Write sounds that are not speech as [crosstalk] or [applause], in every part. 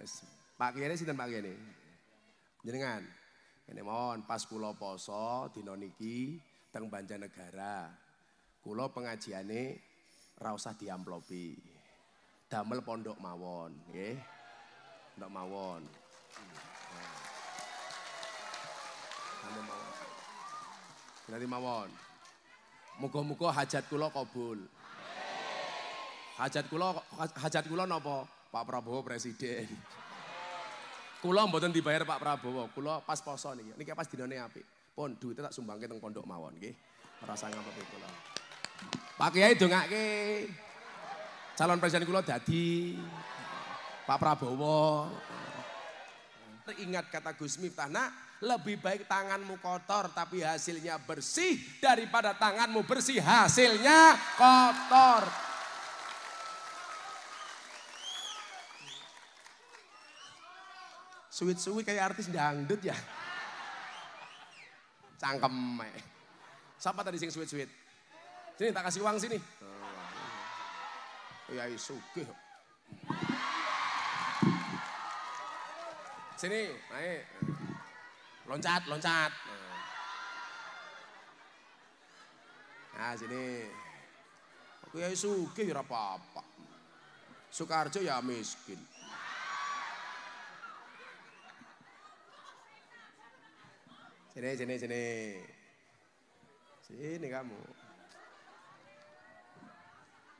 Yes. Pak Kiai sinten Pak Kiai? Jenengan. Ini mohon pas Pulau poso di noniki teng Banjarnegara. Kula pengajiane rausah usah diamplopi. Damel pondok mawon, nggih. Pondok mawon. Damel mawon. Berarti mawon. Muga-muga hajat kulo kabul. Hajat kulo, hajat kulo nopo. Pak Prabowo presiden. Kulo mboten dibayar Pak Prabowo, kulo pas poso ini Niki pas dinane apik. Pun duitnya tak sumbangke teng pondok mawon nggih. Rasa ngampet kulo. Pak Kiai dongake calon presiden kulo jadi Pak Prabowo. teringat kata Gus Miftah, nak lebih baik tanganmu kotor tapi hasilnya bersih daripada tanganmu bersih hasilnya kotor. Suwit-suwit kayak artis dangdut ya. Cangkem. Eh. Siapa tadi sing suwit-suwit? Sini tak kasih uang sini. Oh, ya ke, iya, Sini, naik. Loncat, loncat. Nah, sini. Aku ya ke, ya apa-apa. Sukarjo ya miskin. Sini, sini, sini. Sini kamu.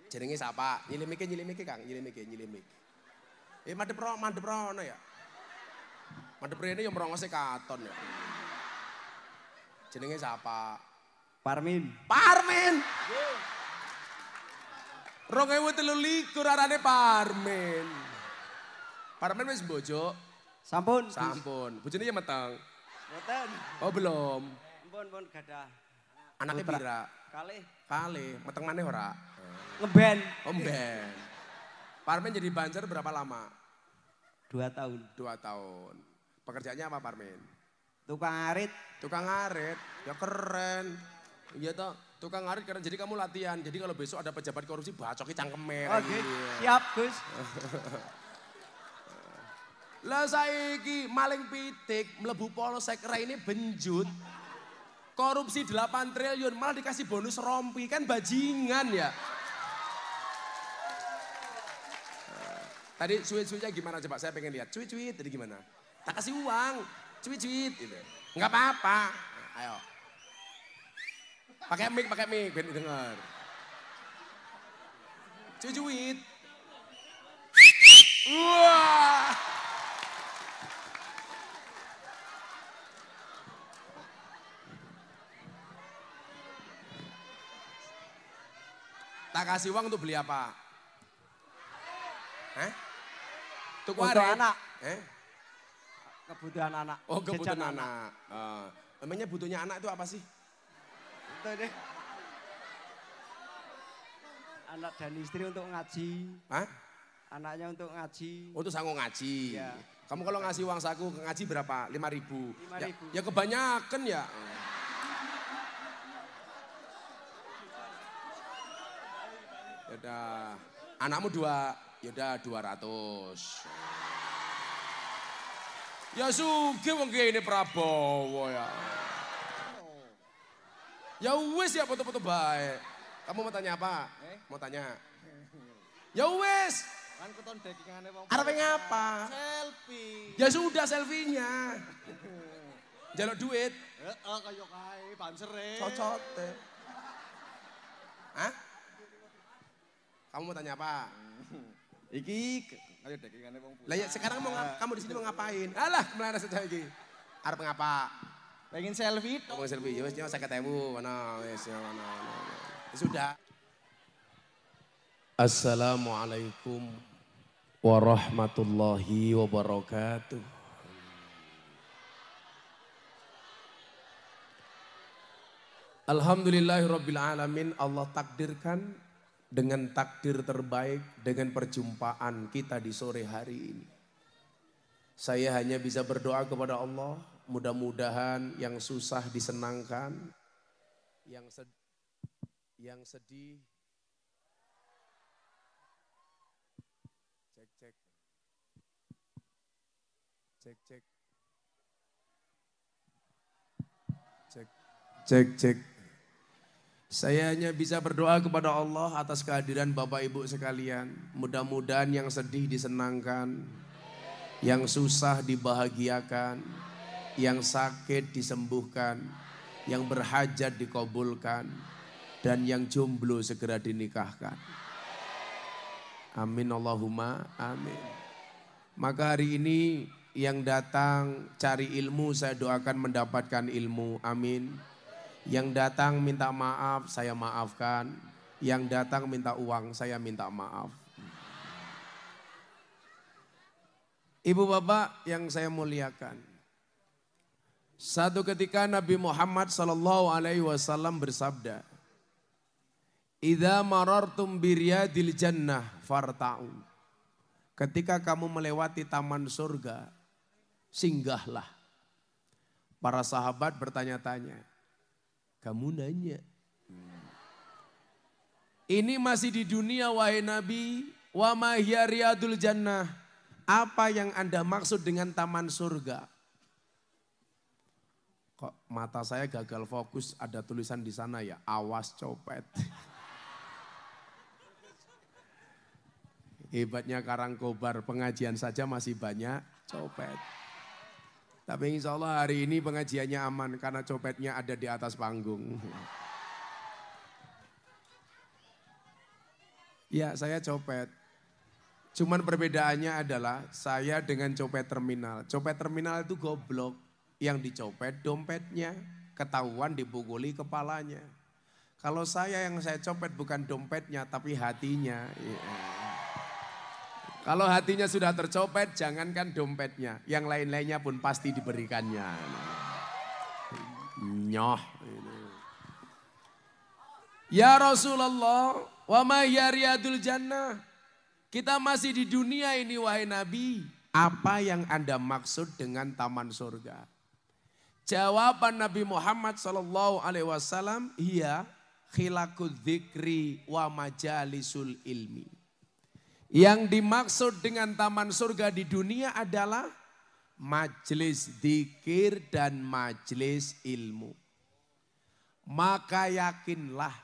Jenenge sapa? Nyilimike, nyilimike Kang, nyilimike, nyilimike. Eh madep ro, madep rono ya. Madep rene yang merongose katon ya. Jenenge siapa Parmin. Parmin. Rong ewe telu likur arane Parmin. Parmin wis bojo. Sampun. Sampun. Bojone ya meteng. Oh belum. Mpun pun gadah. Anaknya Putra. pira? Kali. Kali. Meteng mana ora? Ngeben. Oh ngeben. Parmen jadi banjar berapa lama? Dua tahun. Dua tahun. Pekerjaannya apa Parmen? Tukang arit. Tukang arit. Ya keren. Iya toh. Tukang arit karena jadi kamu latihan. Jadi kalau besok ada pejabat korupsi bacoki cangkemer. Oke. Siap, Gus. [laughs] Lah saiki maling pitik mlebu polsek ini benjut. Korupsi 8 triliun malah dikasih bonus rompi kan bajingan ya. Nah, tadi cuit-cuitnya gimana coba saya pengen lihat. Cuit-cuit tadi gimana? Tak kasih uang. Cuit-cuit gitu. Enggak apa-apa. Nah, ayo. Pakai mic, pakai mic biar dengar. Cuit-cuit. Wah. Wow. tak kasih uang untuk beli apa? Eh? Untuk arek. anak. Eh? Kebutuhan anak. Oh kebutuhan anak. Eh, emangnya butuhnya anak itu apa sih? Itu deh. Anak dan istri untuk ngaji. Hah? Anaknya untuk ngaji. Untuk itu sanggup ngaji. Iya. Kamu kalau ngasih uang saku ke ngaji berapa? Lima ribu. Lima ya, ribu. ya kebanyakan ya. Yaudah. Anakmu dua. Yaudah dua ratus. Ya suge mungkin ini Prabowo ya. Ya wes ya foto-foto baik. Kamu mau tanya apa? Eh? Mau tanya. Ya wes. Kan keton ngapa? Selfie. Ya sudah selfie-nya. Jaluk duit. Heeh, eh, kaya kae banser. Cocote. Hah? Kamu mau tanya apa? [laughs] Iki, ayo dek, kan wong Lah ya sekarang mau kamu di sini mau ngapain? Alah, kemana saja iki. Arep ngapa? Pengen selfie to. Mau selfie, ya wis nyawa 50.000 mana wis ya mana. Ya sudah. Assalamualaikum warahmatullahi wabarakatuh. Alhamdulillahirrabbilalamin, alamin Allah takdirkan dengan takdir terbaik, dengan perjumpaan kita di sore hari ini. Saya hanya bisa berdoa kepada Allah, mudah-mudahan yang susah disenangkan, yang sedih, yang sedih cek cek cek cek cek cek saya hanya bisa berdoa kepada Allah atas kehadiran Bapak Ibu sekalian. Mudah-mudahan yang sedih disenangkan, yang susah dibahagiakan, yang sakit disembuhkan, yang berhajat dikabulkan, dan yang jomblo segera dinikahkan. Amin Allahumma amin. Maka hari ini yang datang cari ilmu saya doakan mendapatkan ilmu. Amin. Yang datang minta maaf, saya maafkan. Yang datang minta uang, saya minta maaf. Ibu bapak yang saya muliakan. Satu ketika Nabi Muhammad sallallahu alaihi wasallam bersabda, "Idza marartum biryadil jannah farta'u." Ketika kamu melewati taman surga, singgahlah. Para sahabat bertanya-tanya, kamu nanya. Hmm. Ini masih di dunia wahai Nabi. Wa mahyariyadul jannah. Apa yang anda maksud dengan taman surga? Kok mata saya gagal fokus ada tulisan di sana ya. Awas copet. [laughs] Hebatnya karang kobar pengajian saja masih banyak copet. Tapi insya Allah hari ini pengajiannya aman karena copetnya ada di atas panggung. Ya saya copet. Cuman perbedaannya adalah saya dengan copet terminal. Copet terminal itu goblok. Yang dicopet dompetnya. Ketahuan dibukuli kepalanya. Kalau saya yang saya copet bukan dompetnya tapi hatinya. Yeah. Kalau hatinya sudah tercopet, jangankan dompetnya. Yang lain-lainnya pun pasti diberikannya. Nyoh. Ya Rasulullah, wa ma riadul jannah. Kita masih di dunia ini wahai Nabi. Apa yang Anda maksud dengan taman surga? Jawaban Nabi Muhammad sallallahu Alaihi Wasallam, iya khilakul dzikri wa majalisul ilmi. Yang dimaksud dengan taman surga di dunia adalah majelis dikir dan majelis ilmu. Maka yakinlah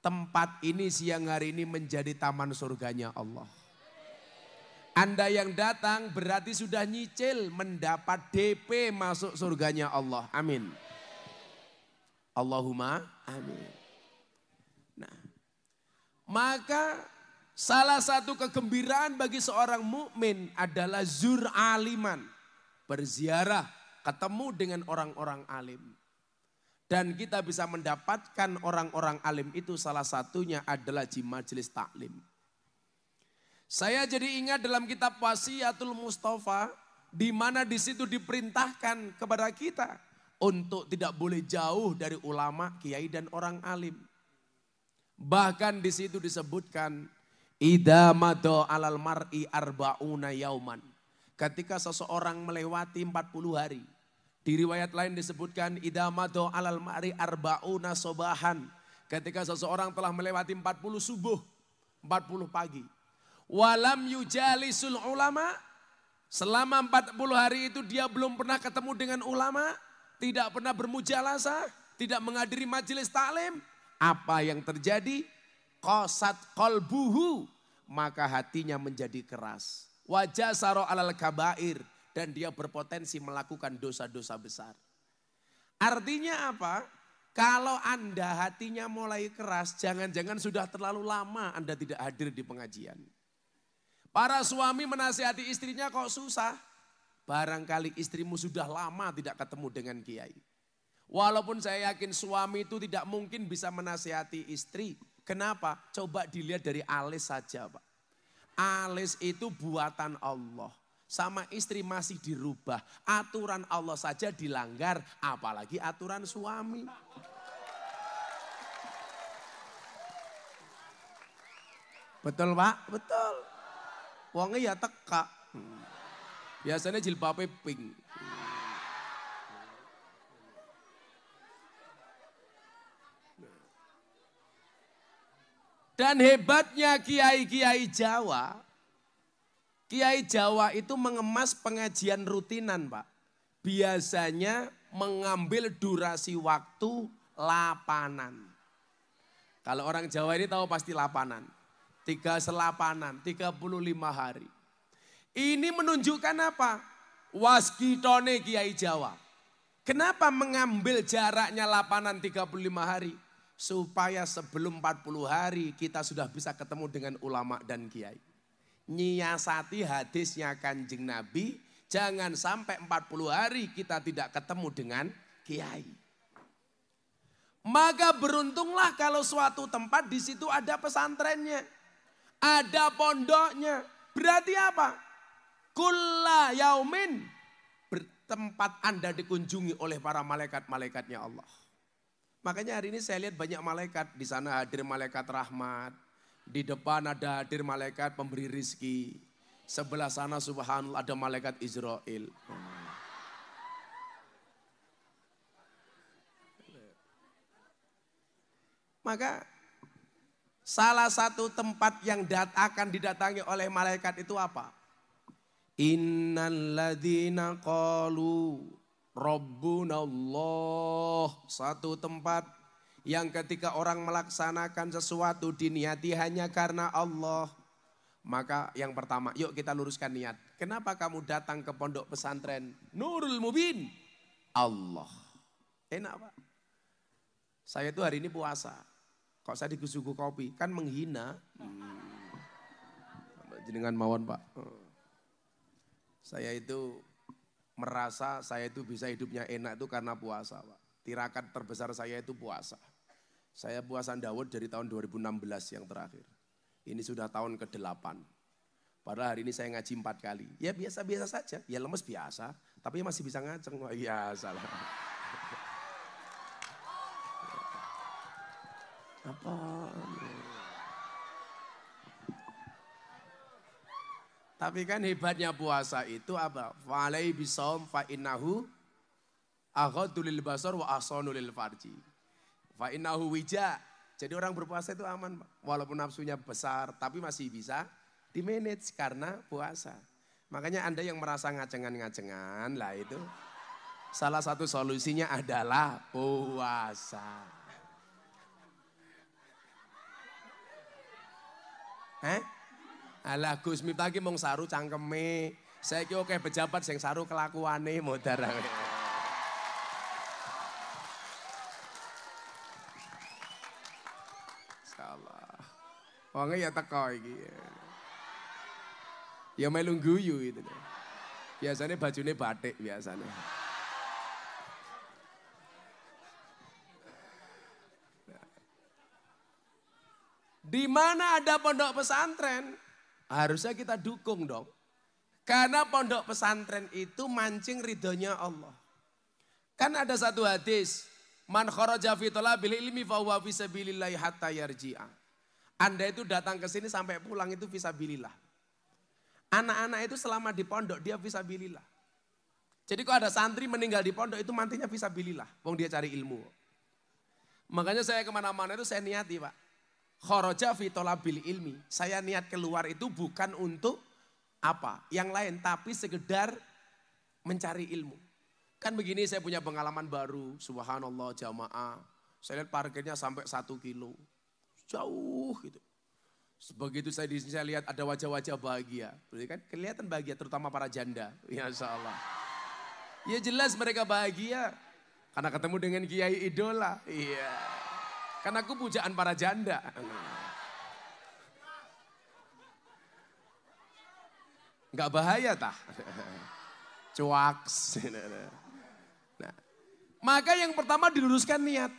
tempat ini siang hari ini menjadi taman surganya Allah. Anda yang datang berarti sudah nyicil mendapat DP masuk surganya Allah. Amin. Allahumma amin. Nah, maka Salah satu kegembiraan bagi seorang mukmin adalah zur aliman, Berziarah, ketemu dengan orang-orang alim. Dan kita bisa mendapatkan orang-orang alim itu salah satunya adalah di majelis taklim. Saya jadi ingat dalam kitab Wasiatul Mustafa di mana di situ diperintahkan kepada kita untuk tidak boleh jauh dari ulama, kiai dan orang alim. Bahkan di situ disebutkan Ida mado alal mar'i arba'una yauman. Ketika seseorang melewati 40 hari. Di riwayat lain disebutkan ida mado alal mar'i arba'una sobahan. Ketika seseorang telah melewati 40 subuh, 40 pagi. Walam yujalisul ulama. Selama 40 hari itu dia belum pernah ketemu dengan ulama. Tidak pernah bermujalasa. Tidak menghadiri majelis taklim. Apa yang terjadi? kosat kolbuhu maka hatinya menjadi keras. Wajah saro alal kabair dan dia berpotensi melakukan dosa-dosa besar. Artinya apa? Kalau Anda hatinya mulai keras, jangan-jangan sudah terlalu lama Anda tidak hadir di pengajian. Para suami menasihati istrinya kok susah. Barangkali istrimu sudah lama tidak ketemu dengan kiai. Walaupun saya yakin suami itu tidak mungkin bisa menasihati istri Kenapa? Coba dilihat dari alis saja Pak. Alis itu buatan Allah. Sama istri masih dirubah. Aturan Allah saja dilanggar. Apalagi aturan suami. Betul Pak? Betul. Wongnya ya teka. Hmm. Biasanya jilbabnya pink. Dan hebatnya kiai-kiai Jawa, kiai Jawa itu mengemas pengajian rutinan Pak. Biasanya mengambil durasi waktu lapanan. Kalau orang Jawa ini tahu pasti lapanan. Tiga selapanan, 35 hari. Ini menunjukkan apa? Waskitone Kiai Jawa. Kenapa mengambil jaraknya lapanan 35 hari? supaya sebelum 40 hari kita sudah bisa ketemu dengan ulama dan kiai. Nyiasati hadisnya kanjeng Nabi, jangan sampai 40 hari kita tidak ketemu dengan kiai. Maka beruntunglah kalau suatu tempat di situ ada pesantrennya, ada pondoknya. Berarti apa? Kulla yaumin bertempat Anda dikunjungi oleh para malaikat-malaikatnya Allah. Makanya hari ini saya lihat banyak malaikat. Di sana hadir malaikat rahmat. Di depan ada hadir malaikat pemberi rizki. Sebelah sana subhanallah ada malaikat Israel. Maka salah satu tempat yang dat akan didatangi oleh malaikat itu apa? Innalladzina qalu Rabbunallah satu tempat yang ketika orang melaksanakan sesuatu diniati hanya karena Allah maka yang pertama yuk kita luruskan niat kenapa kamu datang ke pondok pesantren Nurul Mubin Allah enak Pak saya itu hari ini puasa kok saya digusuku kopi kan menghina hmm. dengan mawon Pak saya itu merasa saya itu bisa hidupnya enak itu karena puasa Pak. Tirakat terbesar saya itu puasa. Saya puasa Dawud dari tahun 2016 yang terakhir. Ini sudah tahun ke-8. Padahal hari ini saya ngaji empat kali. Ya biasa-biasa saja, ya lemes biasa. Tapi masih bisa ngaceng, Wah, oh, ya salah. Apa? Tapi kan hebatnya puasa itu apa? Walai bisom fa innahu aghaddu lil basar wa ahsanu lil farji. Fa innahu wija. Jadi orang berpuasa itu aman walaupun nafsunya besar tapi masih bisa di manage karena puasa. Makanya Anda yang merasa ngajengan-ngajengan lah itu salah satu solusinya adalah puasa. Hah? Alah Gus Miftah ki mung saru cangkeme. Saiki oke pejabat sing saru kelakuane modar. Salah. wong ya teko iki. Ya melu guyu itu. Biasanya bajunya batik biasanya. Di mana ada pondok pesantren, Harusnya kita dukung dong. Karena pondok pesantren itu mancing ridhonya Allah. Kan ada satu hadis, man kharaja fi bil ilmi fa hatta yarji'a. Anda itu datang ke sini sampai pulang itu bilillah. Anak-anak itu selama di pondok dia bilillah. Jadi kalau ada santri meninggal di pondok itu mantinya bilillah, Wong dia cari ilmu. Makanya saya kemana-mana itu saya niati pak khoroja fi tolabil ilmi. Saya niat keluar itu bukan untuk apa yang lain tapi sekedar mencari ilmu. Kan begini saya punya pengalaman baru, subhanallah jamaah. Saya lihat parkirnya sampai satu kilo. Jauh gitu. Begitu saya di sini saya lihat ada wajah-wajah bahagia. Berarti kan kelihatan bahagia terutama para janda. [laughs] Ya Ya jelas mereka bahagia. Karena ketemu dengan kiai idola. Iya. Yeah. Karena aku pujaan para janda. Enggak bahaya tah. Cuaks. Nah, maka yang pertama diluruskan niat.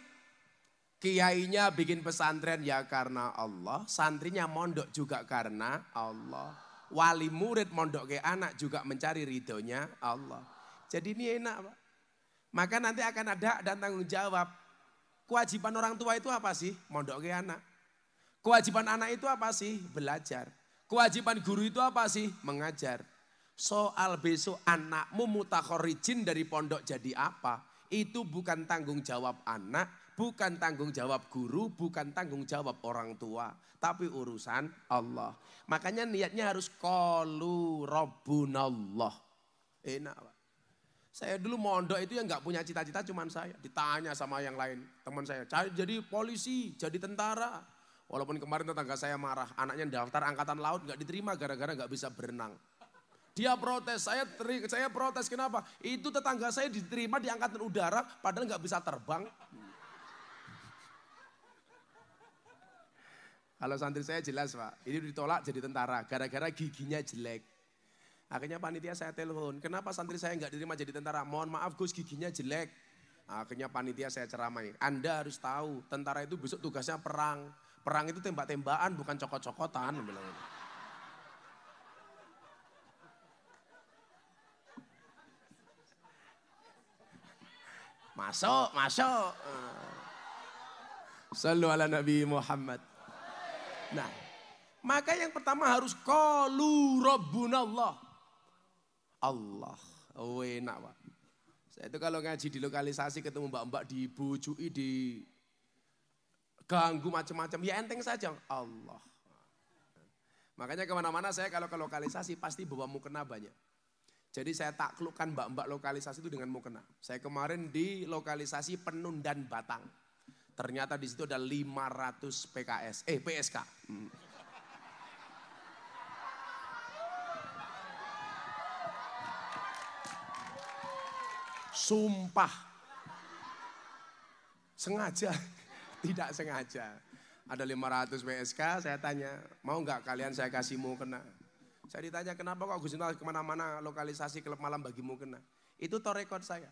Kiainya bikin pesantren ya karena Allah. Santrinya mondok juga karena Allah. Wali murid mondok ke anak juga mencari ridhonya Allah. Jadi ini enak Pak. Maka nanti akan ada dan tanggung jawab Kewajiban orang tua itu apa sih? Mondok ke anak. Kewajiban anak itu apa sih? Belajar. Kewajiban guru itu apa sih? Mengajar. Soal besok anakmu mutakhorijin dari pondok jadi apa? Itu bukan tanggung jawab anak, bukan tanggung jawab guru, bukan tanggung jawab orang tua. Tapi urusan Allah. Makanya niatnya harus kolu robbunallah. Enak saya dulu mondok itu yang nggak punya cita-cita cuman saya. Ditanya sama yang lain, teman saya. Jadi polisi, jadi tentara. Walaupun kemarin tetangga saya marah, anaknya daftar angkatan laut nggak diterima gara-gara nggak bisa berenang. Dia protes, saya teri, saya protes kenapa? Itu tetangga saya diterima di angkatan udara padahal nggak bisa terbang. Kalau santri saya jelas pak, ini ditolak jadi tentara gara-gara giginya jelek. Akhirnya panitia saya telepon, kenapa santri saya nggak diterima jadi tentara? Mohon maaf Gus giginya jelek. Akhirnya panitia saya ceramai, Anda harus tahu tentara itu besok tugasnya perang. Perang itu tembak-tembakan bukan cokot-cokotan. Gitu. Masuk, masuk. Eh. Selalu ala Nabi Muhammad. Nah, maka yang pertama harus kolu rabbunallah. Allah. Oh, enak pak. Saya itu kalau ngaji di lokalisasi ketemu mbak-mbak dibujui, di ganggu macam-macam. Ya enteng saja Allah. Makanya kemana-mana saya kalau ke lokalisasi pasti bawa mukena banyak. Jadi saya taklukkan mbak-mbak lokalisasi itu dengan mukena. Saya kemarin di lokalisasi Penundan Batang. Ternyata di situ ada 500 PKS, eh PSK. Hmm. Sumpah. Sengaja. [laughs] Tidak sengaja. Ada 500 WSK, saya tanya, mau nggak kalian saya kasih mau kena? Saya ditanya, kenapa kok Gus kemana-mana lokalisasi klub malam bagimu kena? Itu torekot saya.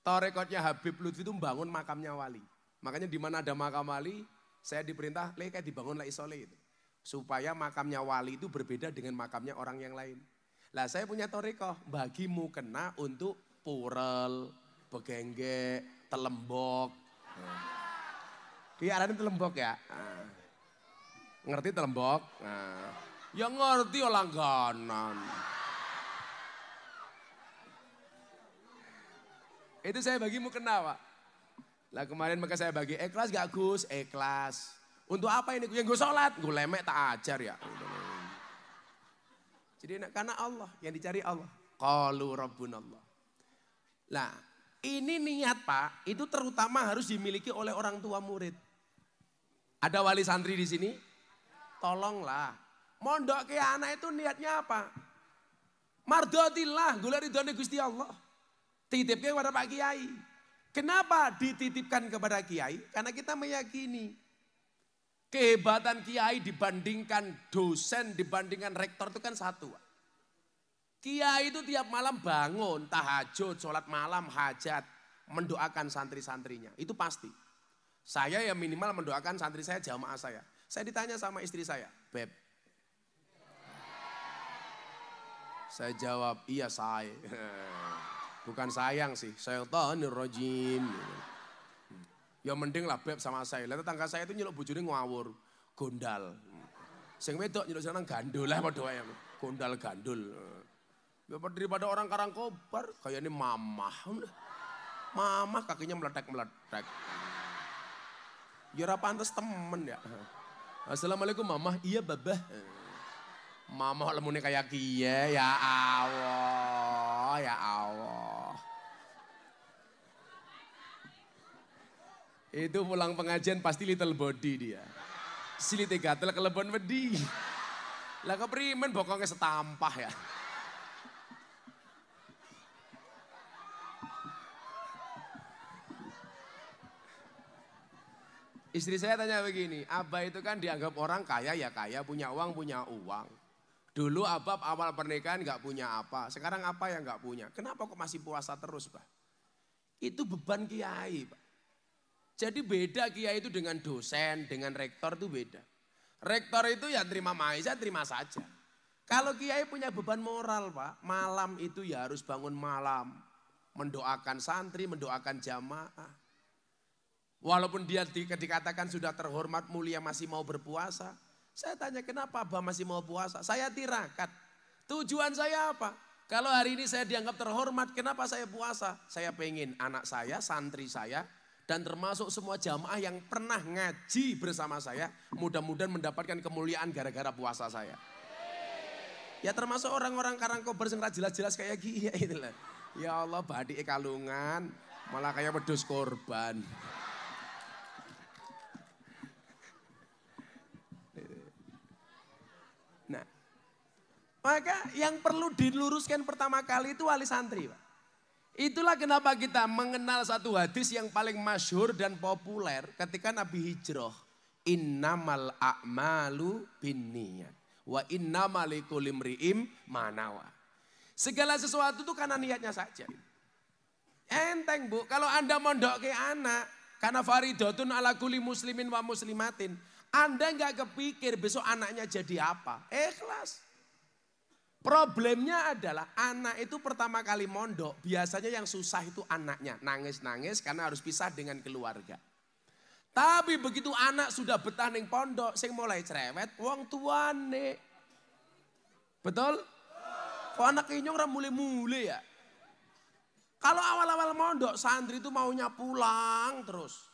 Torekotnya Habib Lutfi itu membangun makamnya wali. Makanya di mana ada makam wali, saya diperintah, le kayak dibangun lah isole itu. Supaya makamnya wali itu berbeda dengan makamnya orang yang lain. Lah saya punya toriko, bagimu kena untuk purel, begengge, telembok. Iya, telembok ya. Ngerti telembok? Nah. Ya ngerti ya langganan. Itu saya bagimu kena, Pak. Lah kemarin maka saya bagi ikhlas gak Gus? Ikhlas. Untuk apa ini? Yang gue sholat, gue lemek tak ajar ya. Jadi karena Allah, yang dicari Allah. kalu Qalu Allah. Nah, ini niat Pak, itu terutama harus dimiliki oleh orang tua murid. Ada wali santri di sini? Tolonglah. Mondok ke anak itu niatnya apa? Mardotilah, gula ridhoni Gusti Allah. Titipnya kepada Pak Kiai. Kenapa dititipkan kepada Kiai? Karena kita meyakini kehebatan Kiai dibandingkan dosen, dibandingkan rektor itu kan satu. Pak. Kiai itu tiap malam bangun, tahajud, sholat malam, hajat, mendoakan santri-santrinya. Itu pasti. Saya ya minimal mendoakan santri saya, jamaah saya. Saya ditanya sama istri saya, Beb. Saya jawab, iya saya. [laughs] Bukan sayang sih, syaitanir rojim. Ya mending lah Beb sama saya. Lihat tetangga saya itu nyeluk bujurnya ngawur, gondal. Sing wedok nyeluk senang gandul lah gandul. Gondal gandul. Ya, daripada orang Karangkobar kayak ini mamah hmm. mamah kakinya meletak meletak Jura ya, pantas temen ya Assalamualaikum mamah iya babah mamah lemunnya kayak kia ya Allah ya Allah itu pulang pengajian pasti little body dia silite gatel kelebon wedi lah keprimen bokongnya setampah ya Istri saya tanya begini, Abah itu kan dianggap orang kaya ya kaya, punya uang punya uang. Dulu Abah awal pernikahan nggak punya apa, sekarang apa yang nggak punya? Kenapa kok masih puasa terus, Pak? Itu beban kiai, Pak. Jadi beda kiai itu dengan dosen, dengan rektor itu beda. Rektor itu ya terima maizah, terima saja. Kalau kiai punya beban moral, Pak, malam itu ya harus bangun malam, mendoakan santri, mendoakan jamaah. Walaupun dia dikatakan sudah terhormat mulia masih mau berpuasa. Saya tanya kenapa Abah masih mau puasa? Saya tirakat. Tujuan saya apa? Kalau hari ini saya dianggap terhormat, kenapa saya puasa? Saya pengen anak saya, santri saya, dan termasuk semua jamaah yang pernah ngaji bersama saya, mudah-mudahan mendapatkan kemuliaan gara-gara puasa saya. Ya termasuk orang-orang Karangkobar yang jelas-jelas kayak gini ya, ya Allah, badik kalungan, malah kayak pedus korban. Nah, maka yang perlu diluruskan pertama kali itu wali santri. Pak. Itulah kenapa kita mengenal satu hadis yang paling masyhur dan populer ketika Nabi hijrah. Innamal a'malu binniyat wa innamalikul manawa. Segala sesuatu itu karena niatnya saja. Enteng bu, kalau anda mondok ke anak, karena faridotun ala kuli muslimin wa muslimatin. Anda nggak kepikir besok anaknya jadi apa. Eh, kelas. Problemnya adalah anak itu pertama kali mondok, biasanya yang susah itu anaknya. Nangis-nangis karena harus pisah dengan keluarga. Tapi begitu anak sudah betah di pondok, sing mulai cerewet, wong tuane. Betul? Kok anak inyong orang mulai-mulai ya? Kalau awal-awal mondok, santri itu maunya pulang terus.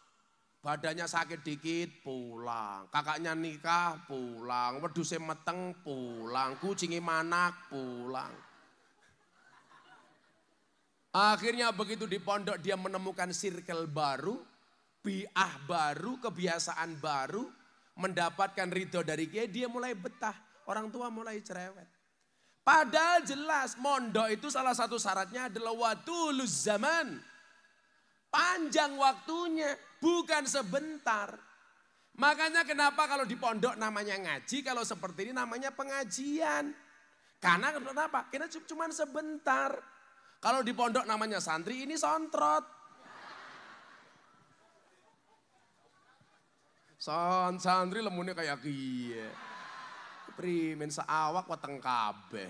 Badannya sakit dikit pulang, kakaknya nikah pulang, wedhuse meteng pulang, kucingi manak pulang. Akhirnya begitu di pondok dia menemukan sirkel baru, biah baru, kebiasaan baru, mendapatkan ridho dari dia dia mulai betah. Orang tua mulai cerewet. Padahal jelas mondok itu salah satu syaratnya adalah waktu zaman. Panjang waktunya bukan sebentar. Makanya kenapa kalau di pondok namanya ngaji, kalau seperti ini namanya pengajian. Karena kenapa? karena cuma sebentar. Kalau di pondok namanya santri, ini sontrot. Son santri lemunnya kayak kia. Primen seawak wateng kabeh.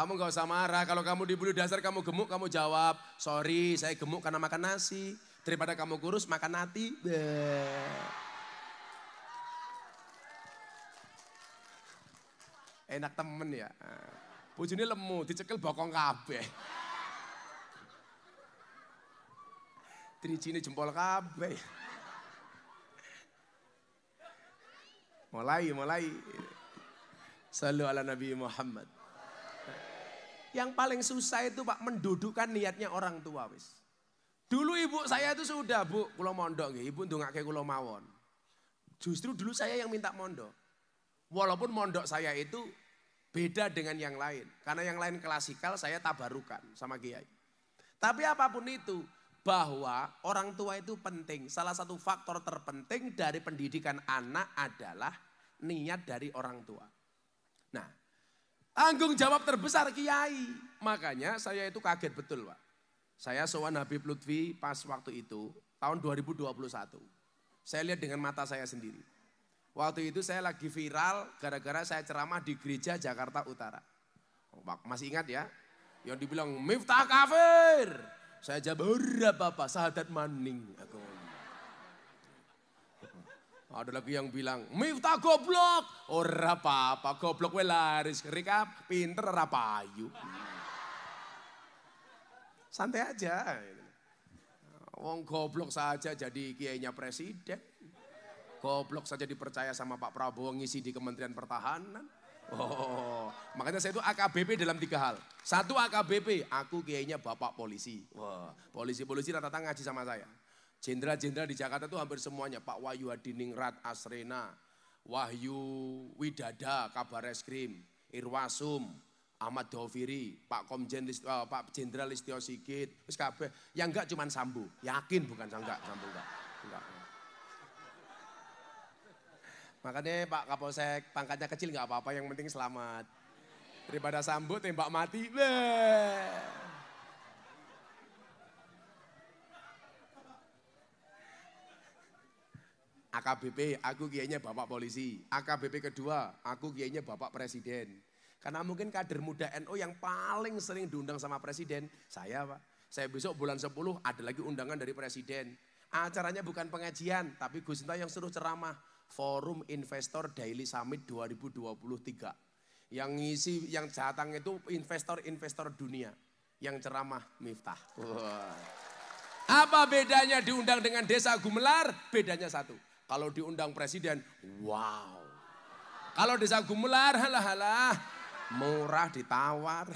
Kamu gak usah marah, kalau kamu dibully dasar kamu gemuk, kamu jawab, sorry saya gemuk karena makan nasi. Daripada kamu kurus, makan nati. Enak temen ya. puji ini lemu, dicekel bokong kabeh. ini jempol kabeh. Mulai, mulai. Salam ala Nabi Muhammad. Yang paling susah itu Pak mendudukkan niatnya orang tua wis. Dulu ibu saya itu sudah bu, kulo mondok nggih, ibu ndongake kulo mawon. Justru dulu saya yang minta mondok. Walaupun mondok saya itu beda dengan yang lain. Karena yang lain klasikal saya tabarukan sama kiai. Tapi apapun itu, bahwa orang tua itu penting. Salah satu faktor terpenting dari pendidikan anak adalah niat dari orang tua. Nah, Tanggung jawab terbesar kiai. Makanya saya itu kaget betul Pak. Saya sowan Habib Lutfi pas waktu itu tahun 2021. Saya lihat dengan mata saya sendiri. Waktu itu saya lagi viral gara-gara saya ceramah di gereja Jakarta Utara. Oh, masih ingat ya? Yang dibilang Miftah kafir. Saya jawab berapa Pak sahadat maning aku. Ada lagi yang bilang, Miftah goblok. oh, apa-apa, goblok gue laris. Rika pinter rapayu. Santai aja. Wong goblok saja jadi kiainya presiden. Goblok saja dipercaya sama Pak Prabowo ngisi di Kementerian Pertahanan. Oh, makanya saya itu AKBP dalam tiga hal. Satu AKBP, aku kiainya bapak polisi. Wah, polisi-polisi rata-rata ngaji sama saya. Jenderal-jenderal di Jakarta itu hampir semuanya. Pak Wahyu Hadiningrat, Asrena, Wahyu Widada, Kabar Eskrim, Irwasum, Ahmad Doviri, Pak Komjen, uh, Pak Jenderal Listio Sigit, terus kabeh. Yang enggak cuma Sambu, yakin bukan enggak, Sambu enggak. enggak. Makanya Pak Kapolsek pangkatnya kecil enggak apa-apa, yang penting selamat. Daripada Sambu tembak mati, Bleh. AKBP, aku kiainya Bapak Polisi. AKBP kedua, aku kiainya Bapak Presiden. Karena mungkin kader muda NU NO yang paling sering diundang sama Presiden, saya Pak. Saya besok bulan 10 ada lagi undangan dari Presiden. Acaranya bukan pengajian, tapi Gus Sinta yang suruh ceramah. Forum Investor Daily Summit 2023. Yang ngisi, yang datang itu investor-investor dunia. Yang ceramah Miftah. Wow. Apa bedanya diundang dengan desa Gumelar? Bedanya satu. Kalau diundang presiden, wow. Kalau desa Gumelar, halah halah, murah ditawar.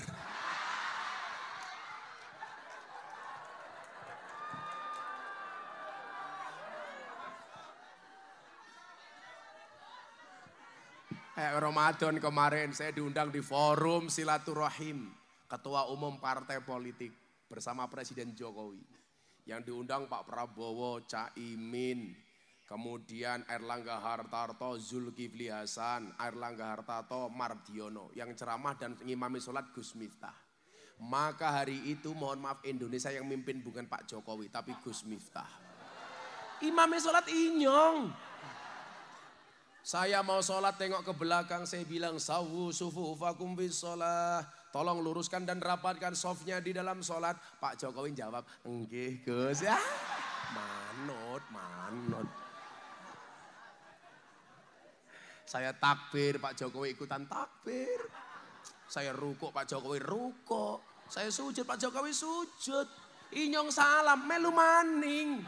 Eh, Ramadan kemarin saya diundang di forum silaturahim ketua umum partai politik bersama Presiden Jokowi. Yang diundang Pak Prabowo, Caimin, Kemudian Erlangga Hartarto, Zulkifli Hasan, Erlangga Hartarto, Mardiono. Yang ceramah dan mengimami sholat Gus Miftah. Maka hari itu mohon maaf Indonesia yang mimpin bukan Pak Jokowi tapi Gus Miftah. Imamnya sholat inyong. Saya mau sholat tengok ke belakang saya bilang sawu sufu fakum bis sholat. Tolong luruskan dan rapatkan softnya di dalam sholat. Pak Jokowi jawab, enggih Gus ya. [laughs] Manut, manut. Saya takbir, Pak Jokowi ikutan takbir. Saya rukuk, Pak Jokowi rukuk. Saya sujud, Pak Jokowi sujud. Inyong salam, melu maning.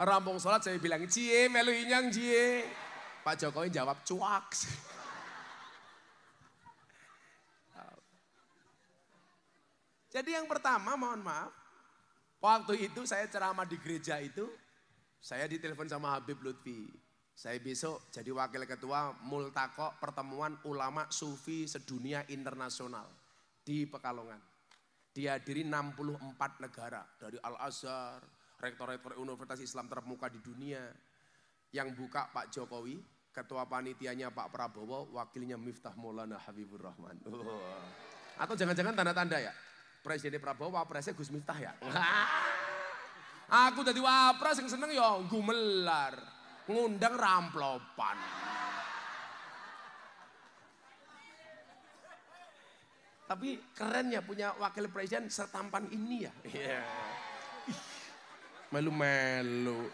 Rampung sholat saya bilang, cie melu inyong cie. Pak Jokowi jawab, cuak. Jadi yang pertama mohon maaf. Waktu itu saya ceramah di gereja itu. Saya ditelepon sama Habib Lutfi. Saya besok jadi wakil ketua Multako Pertemuan Ulama Sufi Sedunia Internasional di Pekalongan. Dihadiri 64 negara dari Al-Azhar, rektor-rektor Universitas Islam terkemuka di dunia. Yang buka Pak Jokowi, ketua panitianya Pak Prabowo, wakilnya Miftah Maulana Habibur Rahman. Oh. Atau jangan-jangan tanda-tanda ya. Presiden Prabowo, wapresnya Gus Miftah ya. [laughs] Aku jadi wapres yang seneng ya gumelar ngundang ramplopan. Tapi keren ya punya wakil presiden setampan ini ya. Iya. Melu-melu.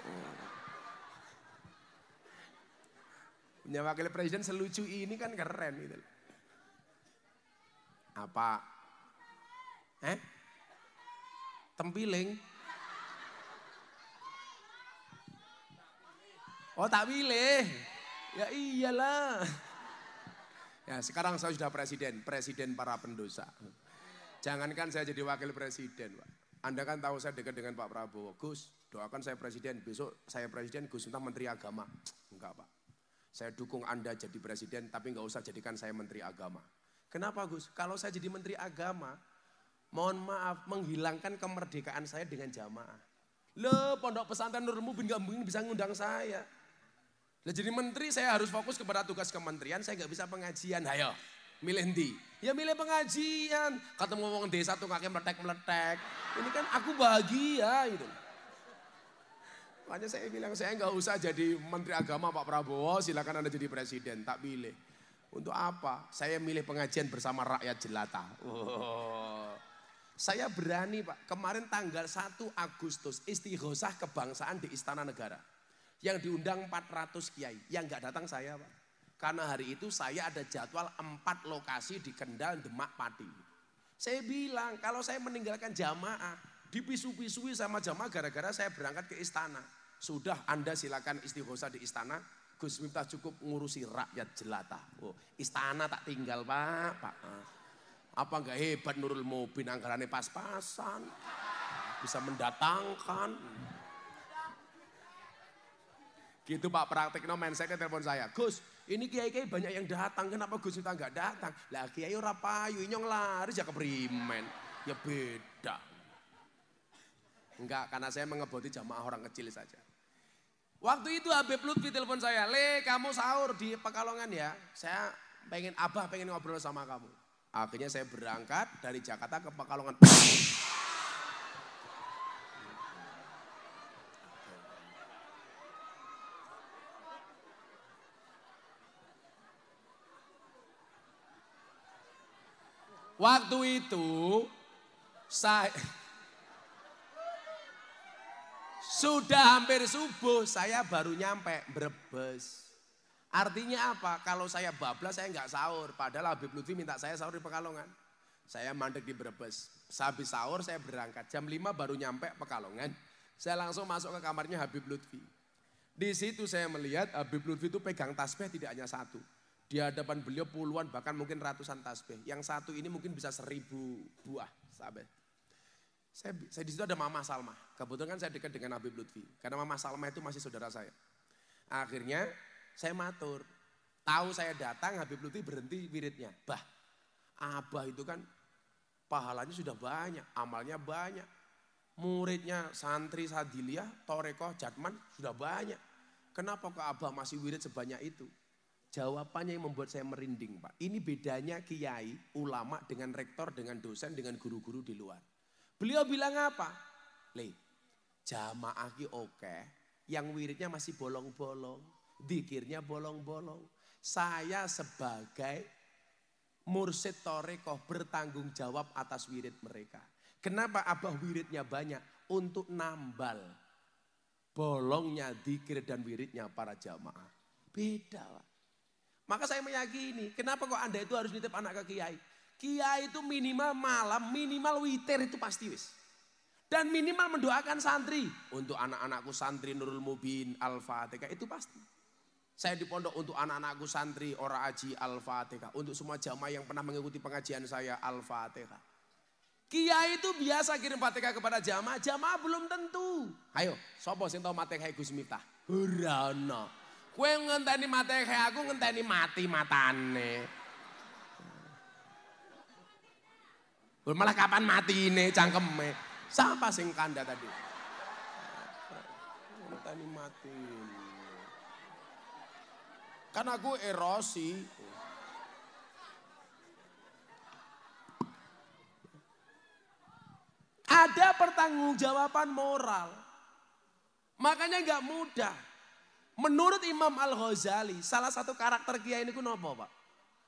Punya wakil presiden selucu ini kan keren gitu. Apa? Eh? Tempiling? Oh tak pilih. Ya iyalah. Ya sekarang saya sudah presiden, presiden para pendosa. Jangankan saya jadi wakil presiden Pak. Anda kan tahu saya dekat dengan Pak Prabowo. Gus, doakan saya presiden. Besok saya presiden, Gus entah menteri agama. Enggak Pak. Saya dukung Anda jadi presiden, tapi enggak usah jadikan saya menteri agama. Kenapa Gus? Kalau saya jadi menteri agama, mohon maaf, menghilangkan kemerdekaan saya dengan jamaah. Loh, pondok pesantren Nurmu bin Gambung bisa ngundang saya jadi menteri saya harus fokus kepada tugas kementerian, saya nggak bisa pengajian. Ayo, ya, milih di. Ya milih pengajian. Ketemu ngomong desa tuh kakek meletek-meletek. Ini kan aku bahagia gitu. Makanya saya bilang saya nggak usah jadi menteri agama Pak Prabowo, silakan Anda jadi presiden, tak pilih. Untuk apa? Saya milih pengajian bersama rakyat jelata. Oh. Saya berani Pak, kemarin tanggal 1 Agustus istighosah kebangsaan di Istana Negara. Yang diundang 400 kiai. Yang nggak datang saya Pak. Karena hari itu saya ada jadwal empat lokasi di Kendal, Demak, Pati. Saya bilang kalau saya meninggalkan jamaah, dipisu-pisui sama jamaah gara-gara saya berangkat ke istana. Sudah Anda silakan istighosa di istana, Gus Miftah cukup ngurusi rakyat jelata. Oh, istana tak tinggal Pak, Pak. Ah. Apa enggak hebat Nurul Mubin anggarannya pas-pasan. Bisa mendatangkan. Gitu Pak Praktikno mindsetnya telepon saya. Gus, ini kiai-kiai banyak yang datang. Kenapa Gus kita nggak datang? Lah kiai ora payu, inyong lari ya keprimen. Ya beda. Enggak, karena saya mengeboti jamaah orang kecil saja. Waktu itu Habib Lutfi telepon saya, Le kamu sahur di Pekalongan ya. Saya pengen abah pengen ngobrol sama kamu. Akhirnya saya berangkat dari Jakarta ke Pekalongan. Waktu itu saya sudah hampir subuh saya baru nyampe Brebes. Artinya apa? Kalau saya bablas saya nggak sahur. Padahal Habib Lutfi minta saya sahur di Pekalongan. Saya mandek di Brebes. Sabis sahur saya berangkat. Jam 5 baru nyampe Pekalongan. Saya langsung masuk ke kamarnya Habib Lutfi. Di situ saya melihat Habib Lutfi itu pegang tasbih tidak hanya satu. Di hadapan beliau puluhan bahkan mungkin ratusan tasbih. Yang satu ini mungkin bisa seribu buah sahabat. Saya, saya di situ ada Mama Salma. Kebetulan kan saya dekat dengan Habib Lutfi. Karena Mama Salma itu masih saudara saya. Akhirnya saya matur. Tahu saya datang Habib Lutfi berhenti wiridnya. Bah, Abah itu kan pahalanya sudah banyak, amalnya banyak. Muridnya santri Sadiliyah, Torekoh, Jatman sudah banyak. Kenapa kok Abah masih wirid sebanyak itu? Jawabannya yang membuat saya merinding Pak. Ini bedanya kiai, ulama dengan rektor, dengan dosen, dengan guru-guru di luar. Beliau bilang apa? Le, jamaah oke, yang wiridnya masih bolong-bolong, dikirnya bolong-bolong. Saya sebagai mursid torekoh bertanggung jawab atas wirid mereka. Kenapa abah wiridnya banyak? Untuk nambal bolongnya dikir dan wiridnya para jamaah. Beda Pak. Maka saya meyakini, kenapa kok Anda itu harus nitip anak ke kiai? Kiai itu minimal malam, minimal witir itu pasti wis. Dan minimal mendoakan santri. Untuk anak-anakku santri Nurul Mubin, Al-Fatihah itu pasti. Saya di pondok untuk anak-anakku santri, ora aji, Al-Fatihah. Untuk semua jamaah yang pernah mengikuti pengajian saya, Al-Fatihah. Kiai itu biasa kirim fatihah kepada jamaah, jamaah belum tentu. Ayo, sopo sing tau matehai Gus Miftah? Hurana. Kue ngenteni mati kayak aku ngenteni mati matane. Malah kapan mati ini cangkeme. Siapa sing kanda tadi? Ngenteni mati. karena aku erosi. Ada pertanggungjawaban moral. Makanya nggak mudah. Menurut Imam Al-Ghazali, salah satu karakter kiai ini apa, Pak?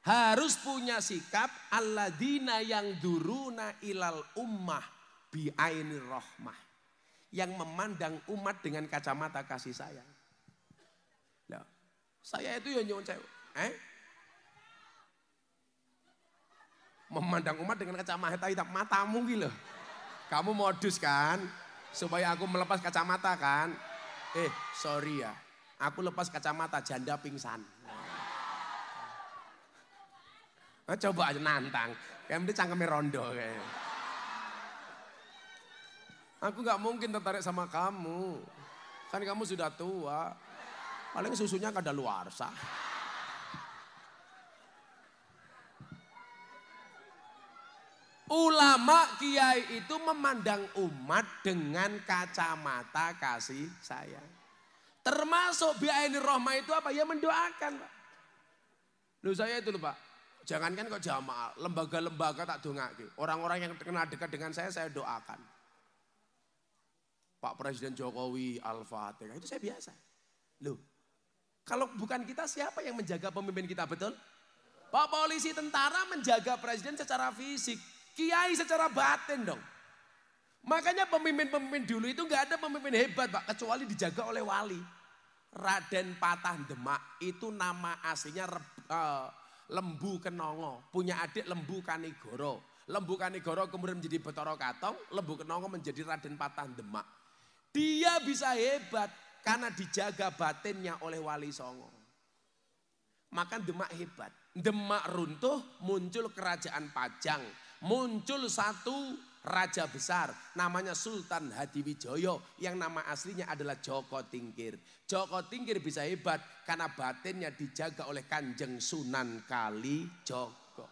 Harus punya sikap alladina yang duruna ilal ummah biaini Rohmah, Yang memandang umat dengan kacamata kasih sayang. Loh, saya itu yang nyuwun Eh? Memandang umat dengan kacamata hitam matamu gitu. Kamu modus kan? Supaya aku melepas kacamata kan? Eh, sorry ya Aku lepas kacamata, janda pingsan. Nah, coba aja nantang. Kayak mending cangkemnya rondo kayaknya. Aku nggak mungkin tertarik sama kamu. Kan kamu sudah tua. Paling susunya kada luar sah. Ulama kiai itu memandang umat dengan kacamata kasih sayang. Termasuk biaya biayain rohma itu apa? Ya mendoakan. Pak. Lu saya itu lupa. Jangankan kok jamaah, lembaga-lembaga tak doa. Orang-orang yang terkenal dekat dengan saya, saya doakan. Pak Presiden Jokowi, Al-Fatihah, itu saya biasa. Loh, kalau bukan kita siapa yang menjaga pemimpin kita, betul? Pak polisi tentara menjaga presiden secara fisik, kiai secara batin dong. Makanya pemimpin-pemimpin dulu itu nggak ada pemimpin hebat pak, kecuali dijaga oleh wali. Raden Patah Demak itu nama aslinya uh, Lembu Kenongo, punya adik Lembu Kanigoro. Lembu Kanigoro kemudian menjadi Betoro Katong, Lembu Kenongo menjadi Raden Patah Demak. Dia bisa hebat karena dijaga batinnya oleh Wali Songo. Maka Demak hebat. Demak runtuh, muncul kerajaan Pajang, muncul satu raja besar namanya Sultan Hadiwijoyo yang nama aslinya adalah Joko Tingkir. Joko Tingkir bisa hebat karena batinnya dijaga oleh Kanjeng Sunan Kali Joko.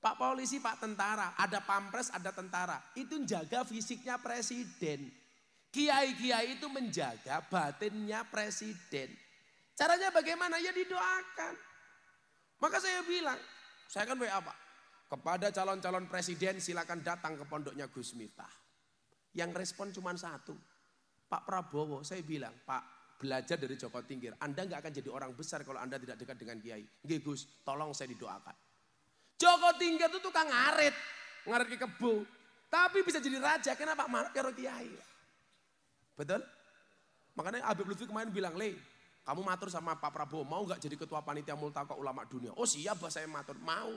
Pak polisi, Pak tentara, ada pampres, ada tentara. Itu menjaga fisiknya presiden. Kiai-kiai itu menjaga batinnya presiden. Caranya bagaimana? Ya didoakan. Maka saya bilang, saya kan WA Pak. Kepada calon-calon presiden silakan datang ke pondoknya Gus Miftah. Yang respon cuma satu. Pak Prabowo, saya bilang, Pak belajar dari Joko Tingkir. Anda nggak akan jadi orang besar kalau Anda tidak dekat dengan Kiai. Nggih Gus, tolong saya didoakan. Joko Tingkir itu tukang ngarit. Ngarit ke kebu. Tapi bisa jadi raja, kenapa? Marah karo Kiai. Betul? Makanya Habib Lutfi kemarin bilang, Le, kamu matur sama Pak Prabowo, mau nggak jadi ketua panitia multaka ulama dunia? Oh siap, saya matur, mau.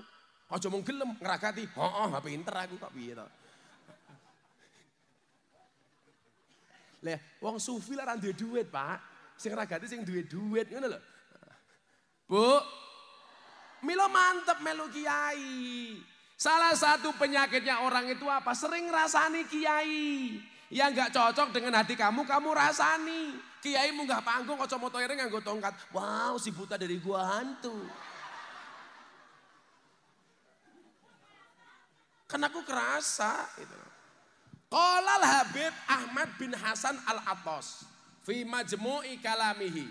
Aja mung gelem ngeragati, oh, HP inter aku kok piye Leh, uang sufi lah ora duwe duit, Pak. Sing ragati sing duwe duit ngono loh? Bu, Milo mantep melu kiai. Salah satu penyakitnya orang itu apa? Sering rasani kiai. Yang nggak cocok dengan hati kamu, kamu rasani. Kiai munggah panggung, kocok motoirnya nganggo tongkat. Wow, si buta dari gua hantu. Kan aku kerasa. Gitu. Habib Ahmad bin Hasan al-Atos. Fi majmu'i kalamihi.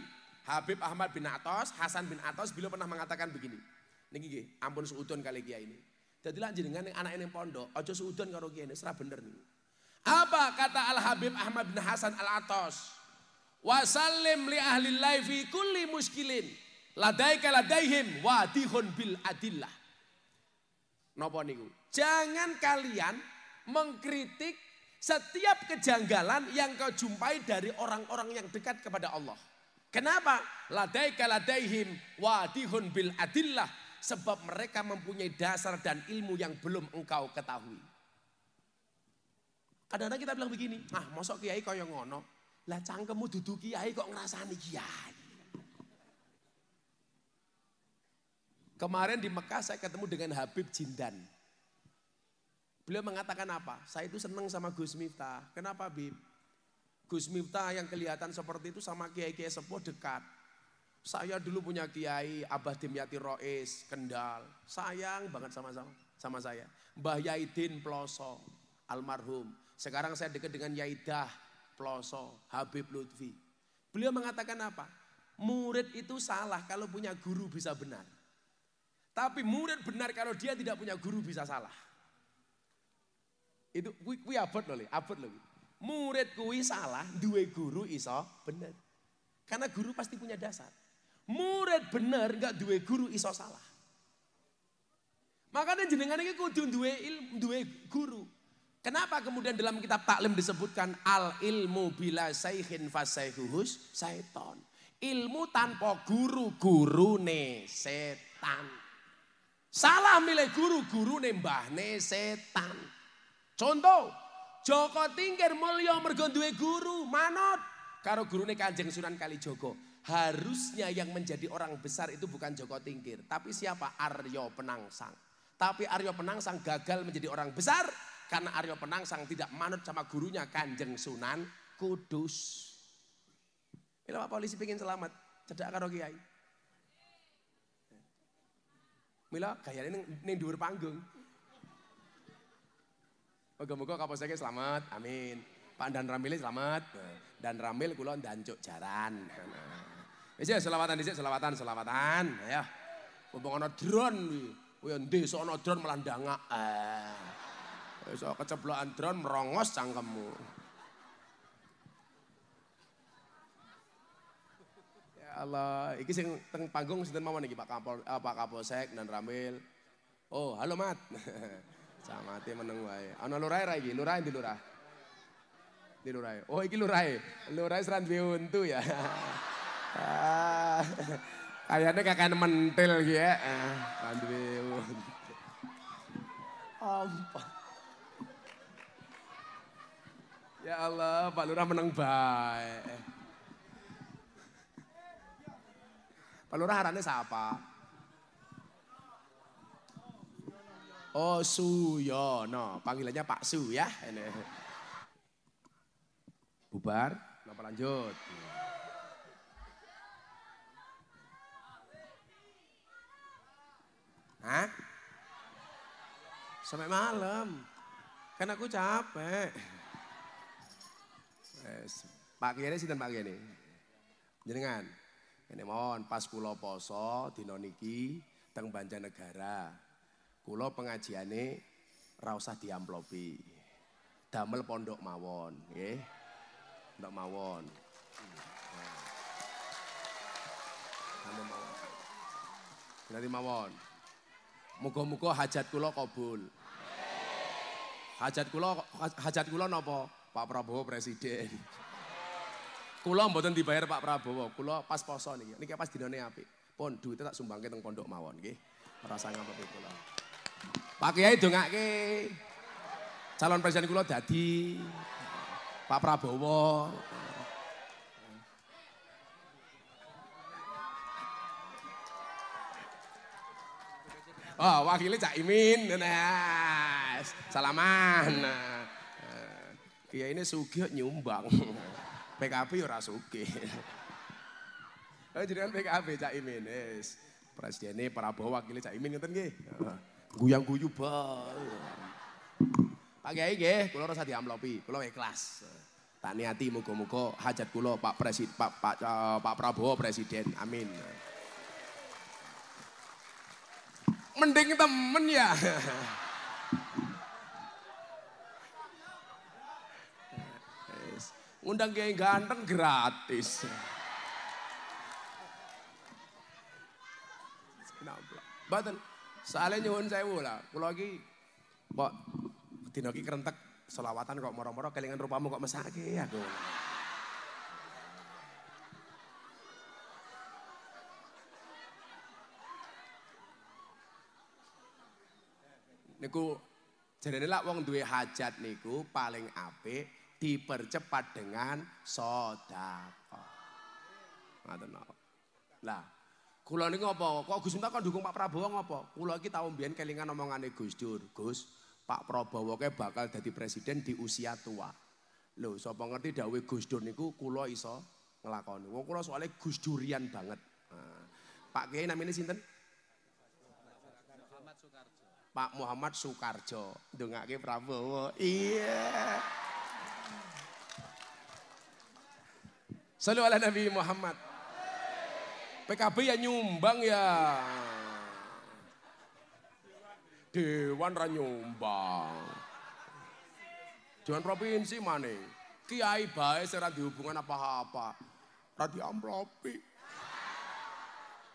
Habib Ahmad bin Atos, Hasan bin Atos beliau pernah mengatakan begini. Niki gini, ampun suudon kali kia ini. Jadi lah jenengan anak ini pondok, ojo suudon karo kia ini, serah bener nih. Apa kata Al Habib Ahmad bin Hasan Al Atos? Wasallim li ahli laifi kulli muskilin. Ladaika ladaihim wadihun bil adillah. Nopo niku? Jangan kalian mengkritik setiap kejanggalan yang kau jumpai dari orang-orang yang dekat kepada Allah. Kenapa? Ladaika ladaihim wadihun bil adillah. Sebab mereka mempunyai dasar dan ilmu yang belum engkau ketahui. Kadang-kadang kita bilang begini, ah mosok kiai kau yang ngono. Lah cangkemu duduk kiai kok ngerasani kiai. Kemarin di Mekah saya ketemu dengan Habib Jindan. Beliau mengatakan apa? Saya itu senang sama Gus Miftah. Kenapa Bib? Gus Miftah yang kelihatan seperti itu sama kiai-kiai sepuh dekat. Saya dulu punya kiai Abah Dimyati Rois, Kendal. Sayang banget sama sama, sama saya. Mbah Yaidin Ploso, almarhum. Sekarang saya dekat dengan Yaidah Ploso, Habib Lutfi. Beliau mengatakan apa? Murid itu salah kalau punya guru bisa benar. Tapi murid benar kalau dia tidak punya guru bisa salah. Itu kui kui abot lho, abot lho. Murid kui salah, dua guru iso bener. Karena guru pasti punya dasar. Murid bener gak dua guru iso salah. Makanya jenengan ini kudu dua ilmu, dua guru. Kenapa kemudian dalam kitab taklim disebutkan al ilmu bila sayhin saya sayton. Ilmu tanpa guru, guru ne setan. Salah milih guru, guru nembah mbah ne setan. Contoh, Joko Tingkir mulia mergondue guru manut karo gurune Kanjeng Sunan Kalijogo. Harusnya yang menjadi orang besar itu bukan Joko Tingkir, tapi siapa? Aryo Penangsang. Tapi Aryo Penangsang gagal menjadi orang besar karena Aryo Penangsang tidak manut sama gurunya Kanjeng Sunan Kudus. Bila Pak polisi pengen selamat, cedak karo kiai. Mila gaya ini neng dhuwur panggung. Moga-moga kapolseknya selamat, amin. Pak Dan Ramil selamat. Dan Ramil kula ndancuk jaran. Wis ya selawatan dhisik, selawatan, selawatan, ya. Mumpung ana drone kuwi. Kuwi desa ya drone melandanga. ndangak. Eh. Wis keceblokan drone merongos cangkemmu. Ya Allah, iki sing teng panggung sinten mawon iki Pak Kapol, eh, Pak Kapolsek dan Ramil. Oh, halo Mat. [laughs] Camate meneng wae. Ana lurae ra iki? Lurahe di lurah. Di lurae, Oh iki lurae, lurae seran duwe untu ya. [laughs] Ah. Kayaknya kakak mentil gitu ya. Seran duwe untu. Ampun. Ya Allah, Pak Lurah menang baik. Pak Lurah harannya siapa? Oh Suyono, panggilannya Pak Su ya. Ini. Bubar, kenapa lanjut? Hah? Sampai malam. Kan aku capek. Yes. Pak sih dan Pak Kiai Jenengan. Ini mohon pas Pulau poso dinoniki teng Banjarnegara. Kulo pengajiane ra usah diamplopi. Damel pondok mawon, nggih. Pondok mawon. Damel mawon. Berarti mawon. Muga-muga hajat kulo kabul. Hajat kulo, hajat kulo nopo Pak Prabowo presiden. kulo mboten dibayar Pak Prabowo, kulo pas poso niki. kayak pas dinone apik. Pon duitnya tak sumbangke teng pondok mawon nggih. apa ngampeti kula. Pak Kiai dongake. Calon presiden kula dadi Pak Prabowo. Oh, wakilnya Cak Imin. Nah, salaman. Kiai ini sugi nyumbang. PKB ya ora sugi. Oh, jenengan PKB Cak Imin. Yes. Presidennya Prabowo wakilnya Cak Imin ngeten nggih. Guyang-guyu bae. Pak Kiai nggih, kula rasa diamplopi, kula ikhlas. Tak niati muga-muga hajat kula Pak Presiden Pak Pak, uh, Pak Prabowo presiden. Amin. Mending temen ya. Undang Kiai ganteng gratis. Mbak Soale nyuwun sewu lah, kula lagi, kok dina iki krentek solawatan kok moro-moro kelingan rupamu kok mesake aku. Ya. Niku jarene lak wong duwe hajat niku paling apik dipercepat dengan sedekah. Ngoten Lah, kulau ini ngopo, Kok Gus Minta kok dukung Pak Prabowo ngopo? Kulau iki tahu mbiyen kelingan omongane Gus Dur. Gus, Pak Prabowo ke bakal jadi presiden di usia tua. loh. siapa ngerti dawe Gus Dur niku kulau iso ngelakoni. Wong kula soalnya Gus Durian banget. Nah, Pak Kiai namanya sinten? Pak Muhammad Soekarjo ke Prabowo. Iya. Salu ala Nabi Muhammad. PKB ya nyumbang ya. Dewan ra nyumbang. Dewan provinsi mana? Kiai bae serat dihubungan apa-apa. Ra diamplopi.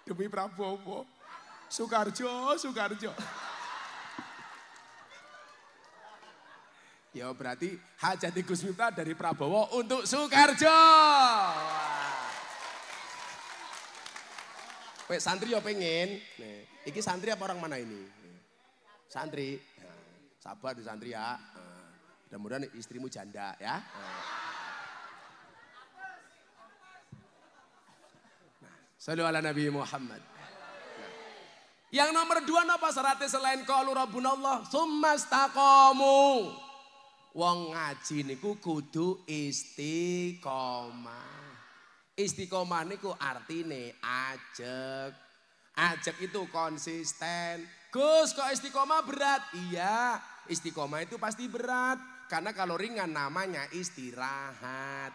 Demi Prabowo. Sukarjo, Sukarjo. Ya berarti hajat Gus Miftah dari Prabowo untuk Soekarjo. capek, santri ya pengen. Nih, iki santri apa orang mana ini? Santri. Nah, sabar di santri ya. Nah, mudah-mudahan istrimu janda ya. Nah, ala Nabi Muhammad. Nah, yang nomor dua apa serate selain qalu rabbunallah summastaqamu. Wong ngaji niku kudu istiqomah. Istiqomah niku nih ajek. Ajek itu konsisten. Gus kok istiqomah berat? Iya, istiqomah itu pasti berat. Karena kalau ringan namanya istirahat.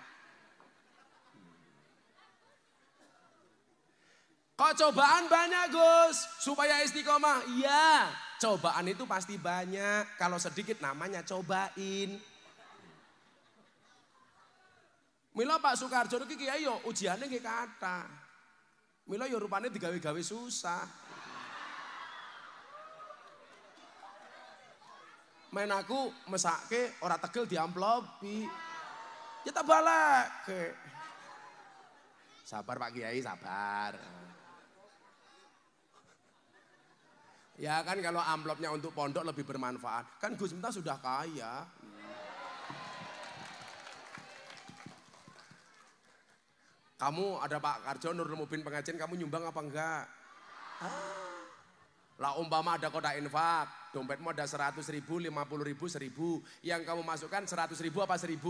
Kok cobaan banyak Gus? Supaya istiqomah? Iya, cobaan itu pasti banyak. Kalau sedikit namanya cobain. Mila Pak Soekarjo itu kiai yo ujiannya nggih kata. Mila yo tiga digawe-gawe susah. Main aku mesake orang tegel di Ya tak balak. Sabar Pak Kiai, sabar. Ya kan kalau amplopnya untuk pondok lebih bermanfaat. Kan Gus Minta sudah kaya. Kamu ada Pak Karjo Nurul Mubin pengajian kamu nyumbang apa enggak? Ah. Lah umpama ada kotak infak, dompetmu ada 100 ribu, 50 ribu, 1000. Yang kamu masukkan 100 ribu apa 1000?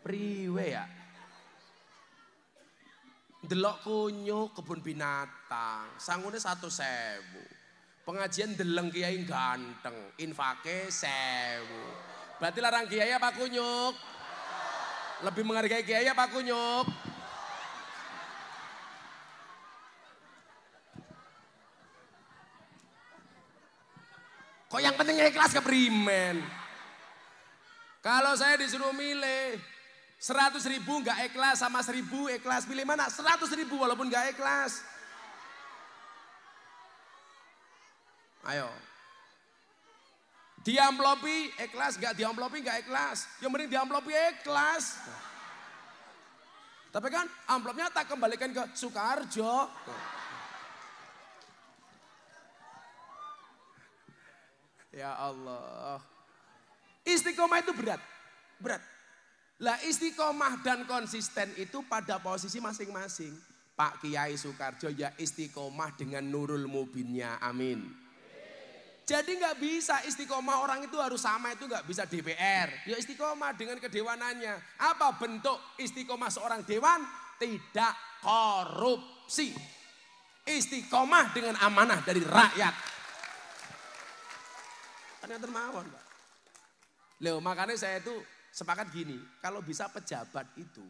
Priwe ya? Delok kunyu kebun binatang, sangune satu sewu. Pengajian deleng ganteng, infake sewu. Berarti larang kiai apa kunyuk? Lebih menghargai kiai apa kunyuk? Kok yang pentingnya ikhlas keprimen? Kalau saya disuruh milih, seratus ribu nggak ikhlas sama seribu ikhlas. Pilih mana? seratus ribu walaupun nggak ikhlas. Ayo, Diamplopi ikhlas, gak diamplopi gak ikhlas. Yang penting diamplopi ikhlas. Tapi kan amplopnya tak kembalikan ke Sukarjo Ya Allah. Istiqomah itu berat. Berat. Lah istiqomah dan konsisten itu pada posisi masing-masing. Pak Kiai Sukarjo ya istiqomah dengan nurul mubinnya. Amin. Jadi nggak bisa istiqomah orang itu harus sama itu nggak bisa DPR. Ya istiqomah dengan kedewanannya. Apa bentuk istiqomah seorang dewan? Tidak korupsi. Istiqomah dengan amanah dari rakyat. Ternyata termawan Pak. Loh makanya saya itu sepakat gini. Kalau bisa pejabat itu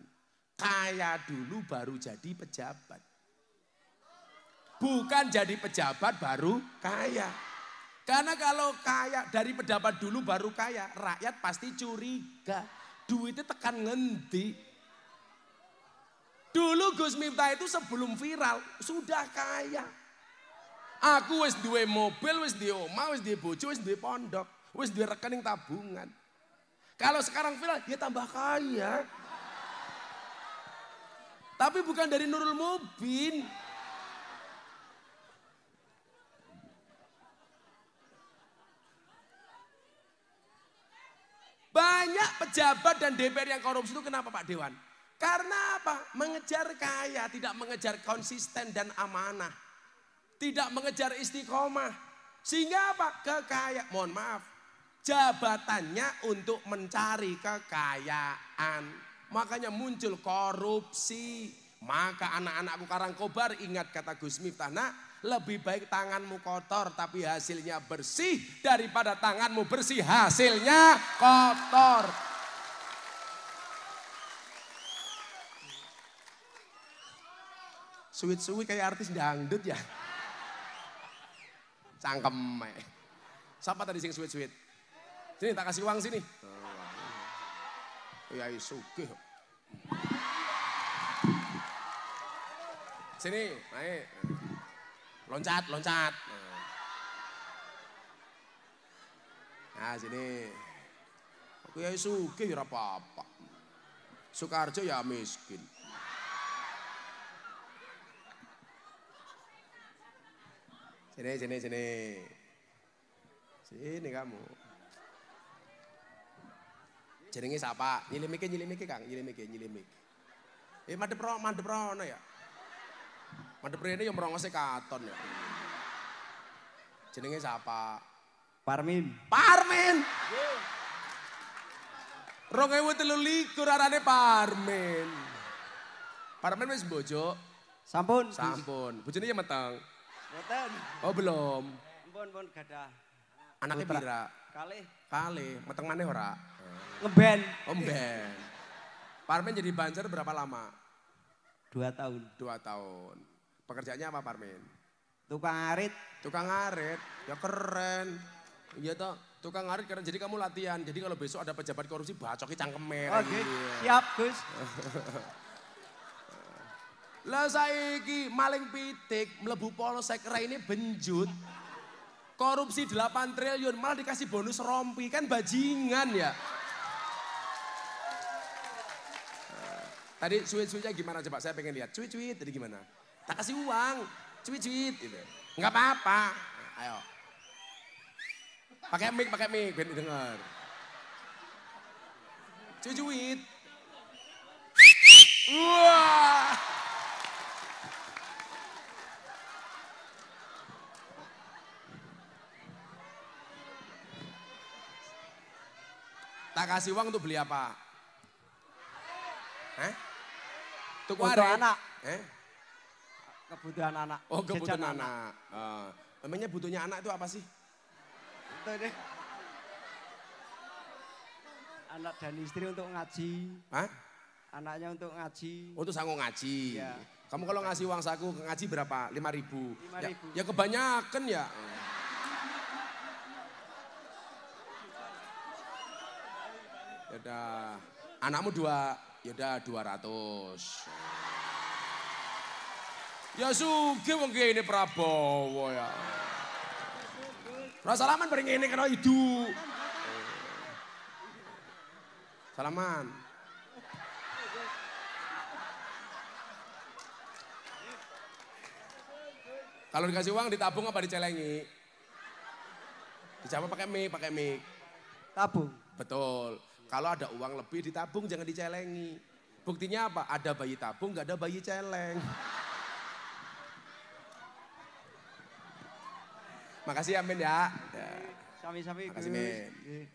kaya dulu baru jadi pejabat. Bukan jadi pejabat baru kaya. Karena kalau kaya dari pendapat dulu baru kaya, rakyat pasti curiga. Duitnya tekan ngendi. Dulu Gus Miftah itu sebelum viral sudah kaya. Aku wis duwe mobil, wis duwe omah, wis duwe bojo, wis duwe pondok, wis duwe rekening tabungan. Kalau sekarang viral dia ya tambah kaya. Tapi bukan dari Nurul Mubin. Banyak pejabat dan DPR yang korupsi itu kenapa Pak Dewan? Karena apa? Mengejar kaya, tidak mengejar konsisten dan amanah. Tidak mengejar istiqomah. Sehingga apa? Kekaya, mohon maaf. Jabatannya untuk mencari kekayaan. Makanya muncul korupsi. Maka anak-anakku kobar ingat kata Gus Miftah, nak lebih baik tanganmu kotor tapi hasilnya bersih daripada tanganmu bersih hasilnya kotor. Suwit-suwit kayak artis dangdut ya. Cangkem. Eh. Siapa tadi sing suwit-suwit? Sini tak kasih uang sini. Oh, ya ke. Iya, sini, naik loncat, loncat. Nah sini. ya sugih ya ora apa-apa. Sukarjo ya miskin. Sini, sini, sini. Sini kamu. Jenenge siapa? Nyilimiki, nyilimiki Kang, nyilimiki, nyilimiki. Eh madep ro, madep ro no ya. Madep ini yang merongose katon ya. Jenenge siapa? Parmin. Parmin. Rong ewu telu likur arane Parmin. Parmin wis bojo. Sampun. Sampun. Bu jenengnya matang. Mboten. Oh belum. Sampun pun gadah. Anaknya Bira. Kali. Kali. Mateng mana ora? Ngeben. Oh ngeben. Parmin jadi banjar berapa lama? Dua tahun. Dua tahun. Pekerjaannya apa Parmin? Tukang arit. Tukang arit, ya keren. Iya toh, tukang arit keren. Jadi kamu latihan. Jadi kalau besok ada pejabat korupsi, bacoki cangkeme. Oh, oke, okay. Iya. siap Gus. [laughs] Lah saiki maling pitik mlebu polsek ini benjut. Korupsi 8 triliun malah dikasih bonus rompi kan bajingan ya. Tadi cuit-cuitnya gimana coba saya pengen lihat. Cuit-cuit tadi gimana? Tak kasih uang, cuit-cuit gitu. Enggak apa-apa. Nah, ayo. Pakai mic, pakai mic, biar dengar. Cuit-cuit. Wah. Tak kasih uang untuk beli apa? Hah? Tuku untuk anak. Eh? Kebutuhan anak. Oh kebutuhan anak. anak. Uh, emangnya butuhnya anak itu apa sih? Itu deh. Anak dan istri untuk ngaji. Hah? Anaknya untuk ngaji. Oh, untuk sanggup ngaji. Iya. Kamu kalau ngasih uang saku ke ngaji berapa? Lima ribu. Ya, ribu. Ya, ya kebanyakan ya. Yaudah, anakmu dua, yaudah dua ratus. Ya sugi wong ini Prabowo ya. Ora salaman bareng ngene kena idu. Salaman. Kalau dikasih uang ditabung apa dicelengi? Dijawab pakai mic, pakai mic. Tabung. Betul. Kalau ada uang lebih ditabung jangan dicelengi. Buktinya apa? Ada bayi tabung, nggak ada bayi celeng. Makasih ya Min ya. Sami-sami. Makasih Min.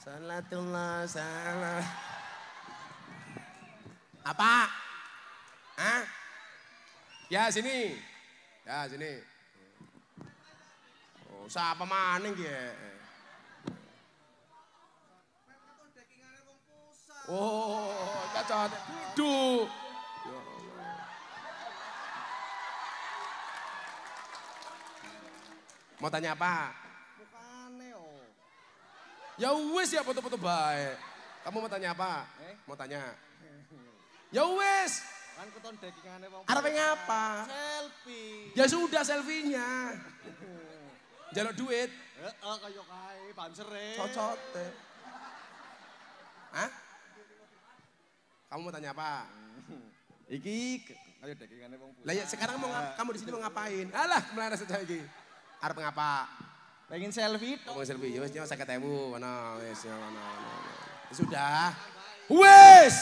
Salatullah salam. Apa? Hah? Ya sini. Ya sini. Oh, siapa maning ya? Oh, cocok. Duh. Mau tanya apa? Mukane oh. Ya wes ya foto-foto baik. Kamu mau tanya apa? Eh? Mau tanya. ya wes. Kan keton dagingane wong. Arep ngapa? Selfie. Ya sudah selfie-nya. duit. Heeh, kaya kae bansere. Cocote. Hah? Kamu mau tanya apa? [laughs] Iki kayak dagingane wong. Lah ya sekarang mau kamu di sini mau ngapain? Alah, melaras saja iki arep ngapa? Pengen selfie to. Pengen selfie, ya wis nyawa 50.000 ngono wis wana, wana. Sudah. Wis.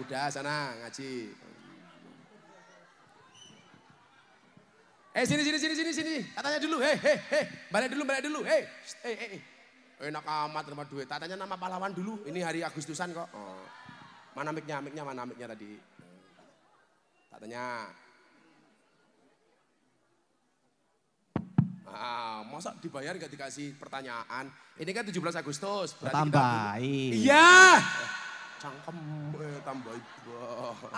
Udah sana ngaji. Eh sini sini sini sini sini. Katanya dulu. Hei hei hei. Balik dulu balik dulu. Hei. Hei hei. Enak amat rumah duit. Katanya nama pahlawan dulu. Ini hari Agustusan kok. Oh. Mana miknya, miknya, mana miknya tadi. Katanya Ah, masa dibayar gak dikasih pertanyaan? Ini kan 17 Agustus. Tambahin. Iya. Eh, cangkem eh, tambahin.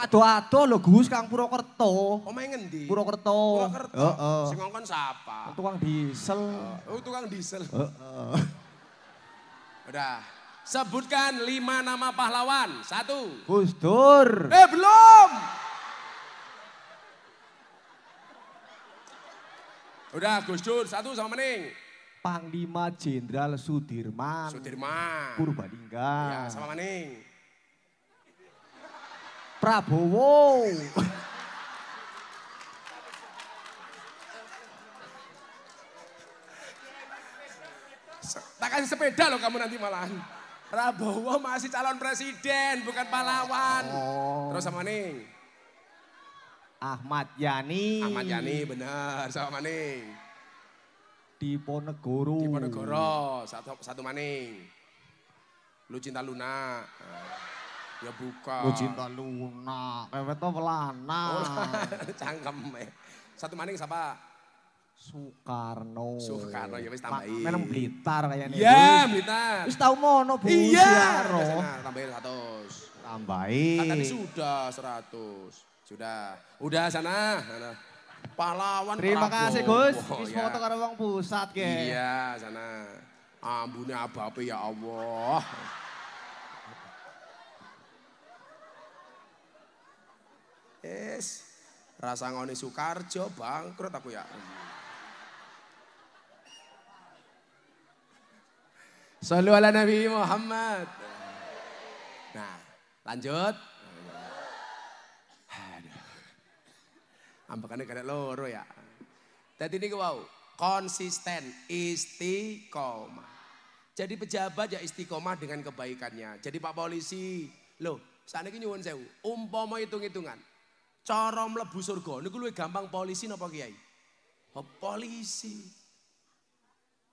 Aduh-aduh lo Gus Kang Purwokerto. Oh, main ngendi? Purwokerto. Purwokerto. Heeh. Uh, uh. Sing ngongkon sapa? Oh, tukang diesel. Uh, oh, tukang diesel. Heeh. Uh, Udah. Sebutkan lima nama pahlawan. Satu. Gus Dur. Eh belum. Udah Gus Dur, satu sama Mening. Panglima Jenderal Sudirman. Sudirman. Purbalingga. Ya, sama Mening. Prabowo. tak kasih sepeda loh kamu nanti malahan. Prabowo masih calon presiden, bukan pahlawan. Oh. Terus sama nih. Ahmad Yani. Ahmad Yani benar sama maning. Diponegoro. Diponegoro, satu, satu maning. Lu cinta Luna. Ah, ya buka. Lu cinta Luna, pewet to pelana. Oh, [laughs] cangkem. Eh. Satu maning siapa? Soekarno. Soekarno ya wis tambahin. Menem Blitar kayaknya. Iya, yeah, Blitar. Wis tau mono Bu. Iya. Nah, tambahin 100. Tambahin. Kan tadi sudah 100. Sudah. Udah sana. sana. Pahlawan Terima Prabowo. kasih Gus. Oh, Wis iya. foto karo wong pusat ke. Iya, sana. Ambune abape ya Allah. Yes. Rasa ngoni Sukarjo bangkrut aku ya. Sallu ala Nabi Muhammad. Nah, lanjut. Ambekane kada loro ya. Dadi niku wau, konsisten istiqomah. Jadi pejabat ya istiqomah dengan kebaikannya. Jadi Pak Polisi, loh, sana nyuwun sewu, umpama hitung-hitungan. Cara mlebu surga niku luwih gampang polisi napa kiai? Oh, polisi.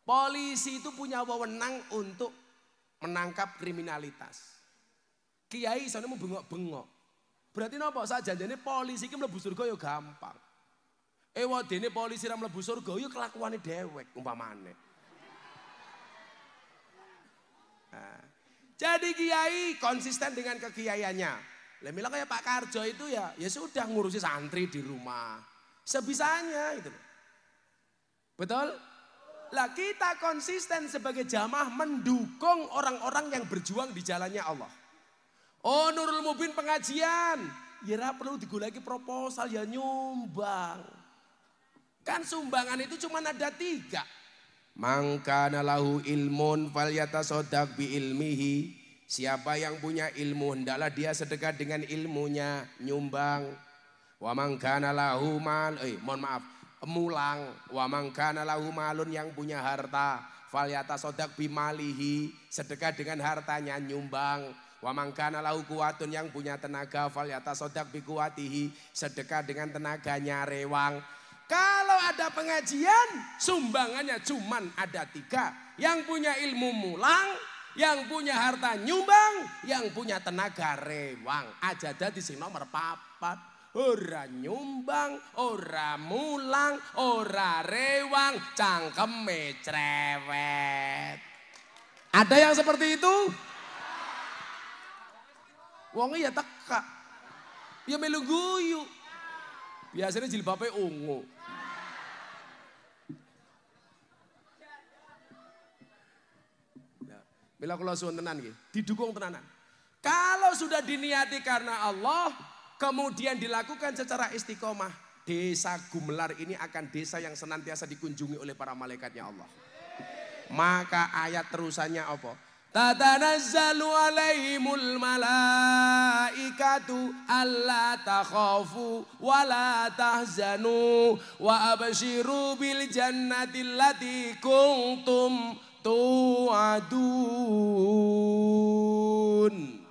Polisi itu punya wewenang untuk menangkap kriminalitas. Kiai sana mau bengok-bengok. Berarti saja jadi polisi iki mlebu surga ya gampang. Ewa eh, dene polisi ra mlebu surga ya kelakuane dewek umpamane. Nah, jadi kiai konsisten dengan kekiaiannya. Lah bilang kayak Pak Karjo itu ya ya sudah ngurusi santri di rumah. Sebisanya itu. Betul? Lah kita konsisten sebagai jamaah mendukung orang-orang yang berjuang di jalannya Allah. Oh Nurul Mubin pengajian. Ya perlu digulai proposal ya nyumbang. Kan sumbangan itu cuma ada tiga. Mangkana lahu ilmun falyata sodak bi ilmihi. Siapa yang punya ilmu hendaklah dia sedekat dengan ilmunya nyumbang. Wa mangkana lahu mal eh mohon maaf mulang wa mangkana lahu malun yang punya harta falyata sodak bimalihi sedekah dengan hartanya nyumbang Wa mangkana lahu kuwatun yang punya tenaga fal yatasodak bikuwatihi sedekah dengan tenaganya rewang. Kalau ada pengajian sumbangannya cuman ada tiga. Yang punya ilmu mulang, yang punya harta nyumbang, yang punya tenaga rewang. Aja ada di sini nomor papat. Ora nyumbang, ora mulang, ora rewang, cangkeme cerewet. Ada yang seperti itu? Wonge ya teka. Ya melu guyu. Biasanya jilbabnya ungu. bila kula suwun tenan nggih, didukung tenanan. Kalau sudah diniati karena Allah, kemudian dilakukan secara istiqomah, desa Gumelar ini akan desa yang senantiasa dikunjungi oleh para malaikatnya Allah. Maka ayat terusannya apa? Tatanazzalu alaihimul malaikat wa la tahzanu wa abshiru bil jannati allati kuntum tu'adun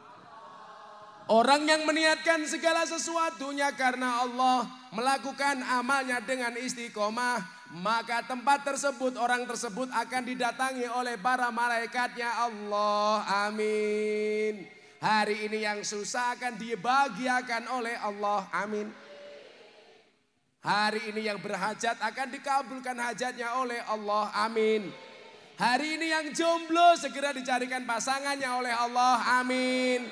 Orang yang meniatkan segala sesuatunya karena Allah melakukan amalnya dengan istiqomah, maka tempat tersebut orang tersebut akan didatangi oleh para malaikatnya Allah. Amin. Hari ini yang susah akan dibahagiakan oleh Allah. Amin. Hari ini yang berhajat akan dikabulkan hajatnya oleh Allah. Amin. Hari ini yang jomblo segera dicarikan pasangannya oleh Allah. Amin.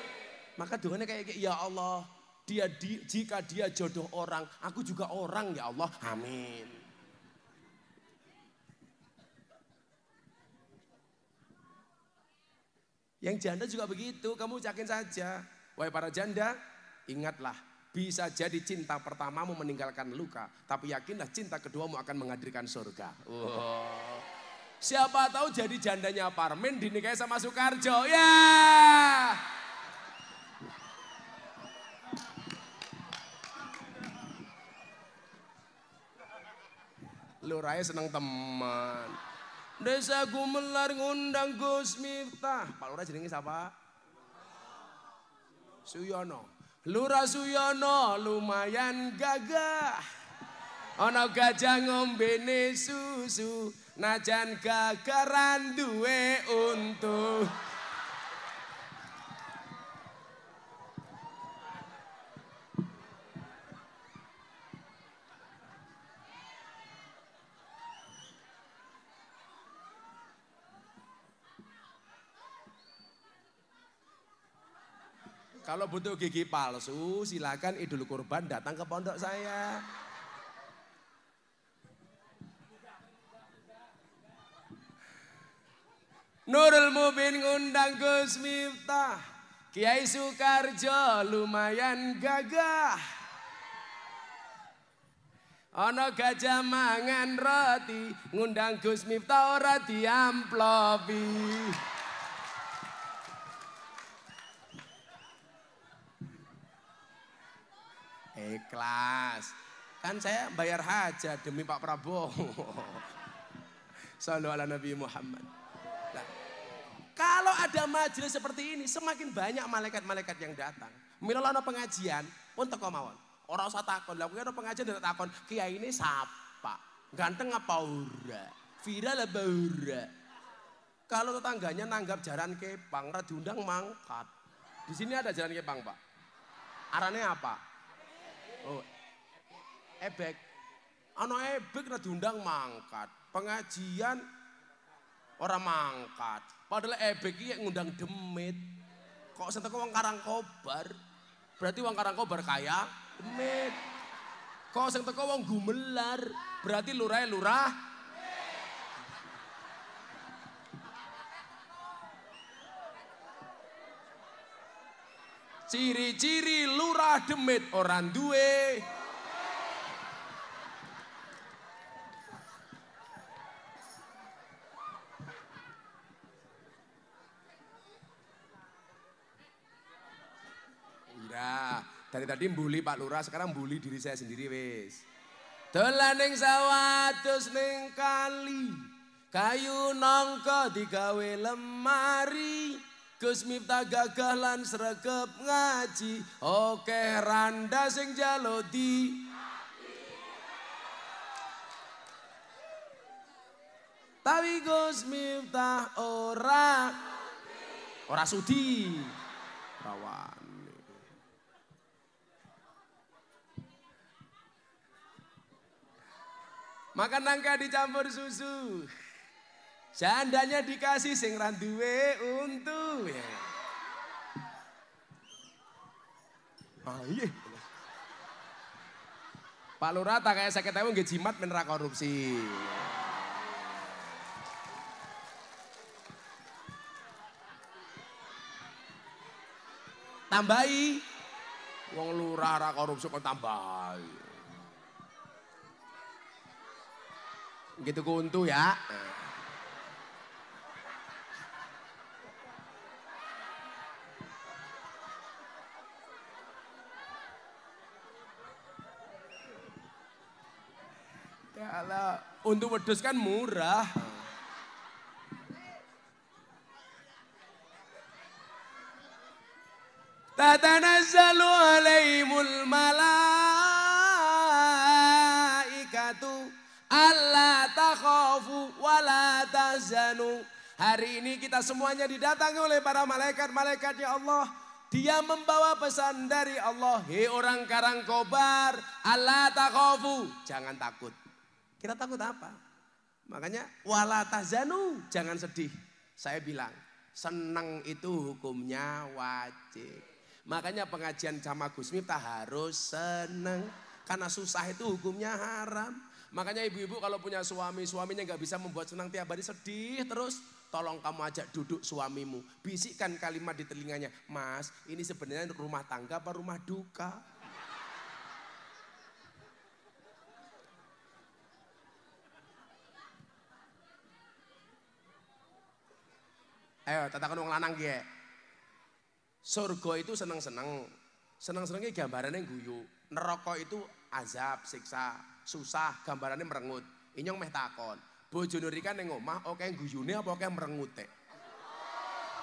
Maka doanya kayak ya Allah, dia di, jika dia jodoh orang, aku juga orang ya Allah. Amin. Yang janda juga begitu, kamu yakin saja. Wahai para janda, ingatlah. Bisa jadi cinta pertamamu meninggalkan luka. Tapi yakinlah cinta keduamu akan menghadirkan surga. Wow. Siapa tahu jadi jandanya Parmin dinikahi sama Soekarjo. Ya. Yeah! Lu seneng teman. Desa Gumelar ngundang Gus Miftah. Ah, Pak Lurah jenenge siapa? Suyono. Lurah Suyono lumayan gagah. Ono gajah ngombene susu. Najan gagaran duwe untung. Kalau butuh gigi palsu, silakan Idul Kurban datang ke pondok saya. Nurul Mubin ngundang Gus Miftah. Kiai Sukarjo lumayan gagah. Ono gajah mangan roti, ngundang Gus Miftah ora diamplopi. Ikhlas. Kan saya bayar hajat demi Pak Prabowo. Salu ala Nabi Muhammad. Nah, kalau ada majelis seperti ini, semakin banyak malaikat-malaikat yang datang. Mila pengajian, pun teko mawon. Orang usah takon. Lah ada pengajian tidak takon, kiai ini siapa? Ganteng apa ora? Viral apa ora? Kalau tetangganya nanggap jaran kepang, diundang mangkat. Di sini ada jalan kepang, Pak. Arane apa? Oh, ebek. Ano ebek na diundang mangkat. Pengajian orang mangkat. Padahal ebek iki ngundang demit. Kok sentek wong Karangkobar? Berarti wong Karangkobar kaya demit. Kok sing teko wong gumelar, berarti lurah lurah Ciri-ciri lurah demit orang duwe. Ira, dari tadi bully Pak Lurah, sekarang bully diri saya sendiri wis. Dolan ning sawah terus ning kali. Kayu nongko digawe lemari. Gus Miftah gagah lan sregep ngaji Oke randa sing jalo di Tapi Gus Miftah ora ora sudi rawan. Makan nangka dicampur susu. Jandanya dikasih sing randuwe untu. Ya. Ah, iya. Pak Lurah tak kayak sakit ewu nggak jimat men korupsi. Tambahi wong lurah ra korupsi kok tambahi. Gitu kuntu ya. Untuk wedus kan murah. Tatanazzalu alaihimul malaikatu alla takhafu wa la tahzanu. Hari ini kita semuanya didatangi oleh para malaikat-malaikat ya Allah. Dia membawa pesan dari Allah. Hei orang Karangkobar, Allah takhafu, jangan takut. Kita takut apa? Makanya wala tahzanu, jangan sedih. Saya bilang, senang itu hukumnya wajib. Makanya pengajian sama Gus Miftah harus senang. Karena susah itu hukumnya haram. Makanya ibu-ibu kalau punya suami, suaminya nggak bisa membuat senang tiap hari sedih terus. Tolong kamu ajak duduk suamimu. Bisikkan kalimat di telinganya. Mas, ini sebenarnya rumah tangga apa rumah duka? Ayo tatakon wong lanang ya. Surga itu seneng-seneng. seneng senengnya gambarannya guyu. Neraka itu azab, siksa, susah, gambarannya merengut. Inyong meh takon. Bojone rika ning omah oke guyune apa oke yang Merengut.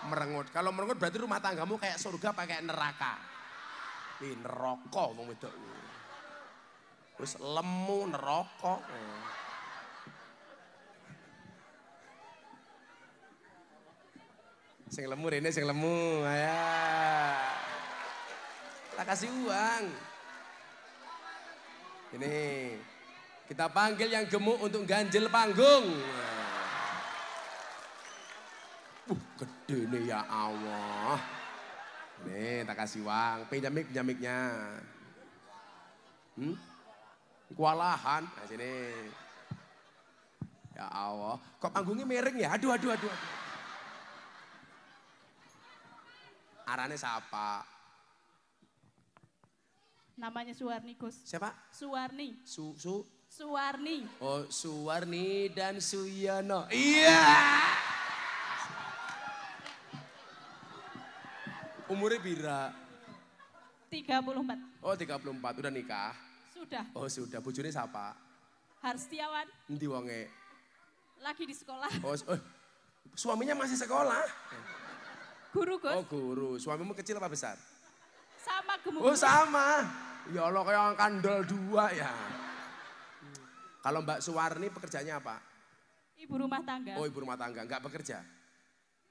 Merengut. Kalau merengut berarti rumah tanggamu kayak surga pakai neraka. Ih neraka wong wedok. Wis lemu neraka. Sing lemu Rene sing lemu. Ya. Tak kasih uang. Ini kita panggil yang gemuk untuk ganjil panggung. Uh, gede nih ya Allah. Nih, tak kasih uang. Pinjamik, pinjamiknya. Hmm? Kewalahan. Nah, sini. Ya Allah. Kok panggungnya miring ya? Aduh, aduh, aduh. aduh. Arane siapa? Namanya Suwarni Gus. Siapa? Suwarni. Su Su Suwarni. Oh, Suwarni dan Suyono. Iya. Yeah! Umurnya puluh 34. Oh, 34. Udah nikah? Sudah. Oh, sudah. bujurnya siapa? Harstiawan. Nanti wonge? Lagi di sekolah. Oh, oh, suaminya masih sekolah. [laughs] Guru Gus. Oh guru, suamimu kecil apa besar? Sama gemuk. Oh sama. Ya Allah kayak orang kandel dua ya. Kalau Mbak Suwarni pekerjaannya apa? Ibu rumah tangga. Oh ibu rumah tangga, enggak bekerja?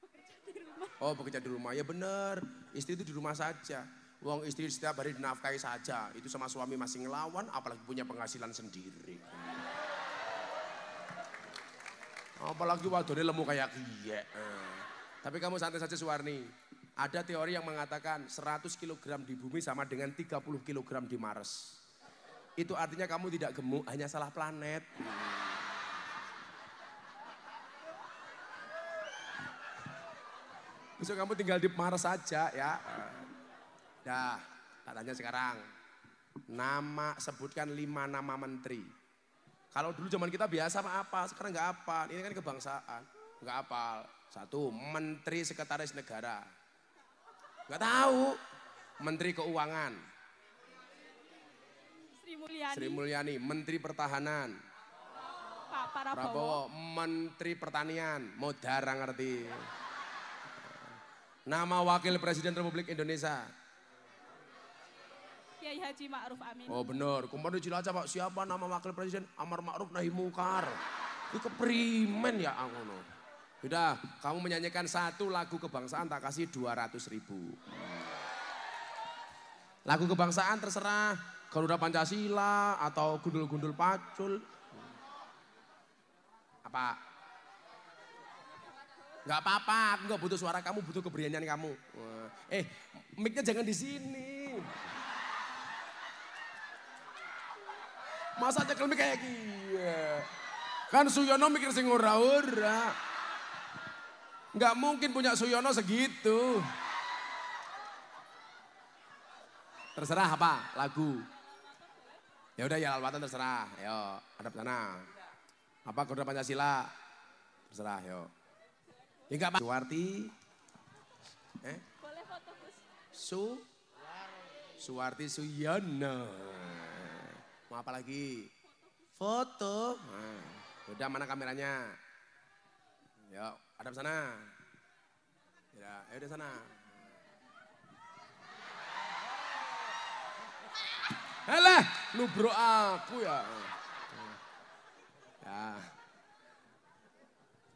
Bekerja di rumah. Oh bekerja di rumah, ya bener. Istri itu di rumah saja. Uang istri setiap hari dinafkahi saja. Itu sama suami masih ngelawan, apalagi punya penghasilan sendiri. Apalagi waduhnya lemu kayak kiyek. Eh. Tapi kamu santai saja Suwarni. Ada teori yang mengatakan 100 kg di bumi sama dengan 30 kg di Mars. Itu artinya kamu tidak gemuk, hanya salah planet. Besok kamu tinggal di Mars saja ya. Dah, tak tanya sekarang. Nama, sebutkan lima nama menteri. Kalau dulu zaman kita biasa apa? Sekarang nggak apa. Ini kan kebangsaan. Nggak apa. Satu, Menteri Sekretaris Negara. Enggak tahu. Menteri Keuangan. Sri Mulyani. Sri Mulyani, Menteri Pertahanan. Pak Prabowo. Prabowo, Menteri Pertanian. mau Modar ngerti. Nama Wakil Presiden Republik Indonesia. Kiai Haji Ma'ruf Amin. Oh benar, kemarin aja Pak, siapa nama Wakil Presiden? Amar Ma'ruf Nahi Mungkar. Itu keprimen ya Angono. Sudah, kamu menyanyikan satu lagu kebangsaan tak kasih 200 ribu. Lagu kebangsaan terserah Garuda Pancasila atau gundul-gundul pacul. Apa? Gak apa-apa, aku gak butuh suara kamu, butuh keberanian kamu. Eh, micnya jangan di sini. Masa aja kelemik kayak gini? Kan Suyono mikir sing ora-ora. Nggak mungkin punya Suyono segitu. Terserah apa? Lagu. Ya udah ya lalatan terserah. Yo, ada sana. Apa kode Pancasila? Terserah, yo. enggak ya apa. Suwarti. Eh? Boleh foto, Gus. Su Suwarti Suyono. Mau apa lagi? Foto. Nah, udah mana kameranya? Yuk di sana. Ya, ayo di sana. Alah, lu bro aku ya. Ya.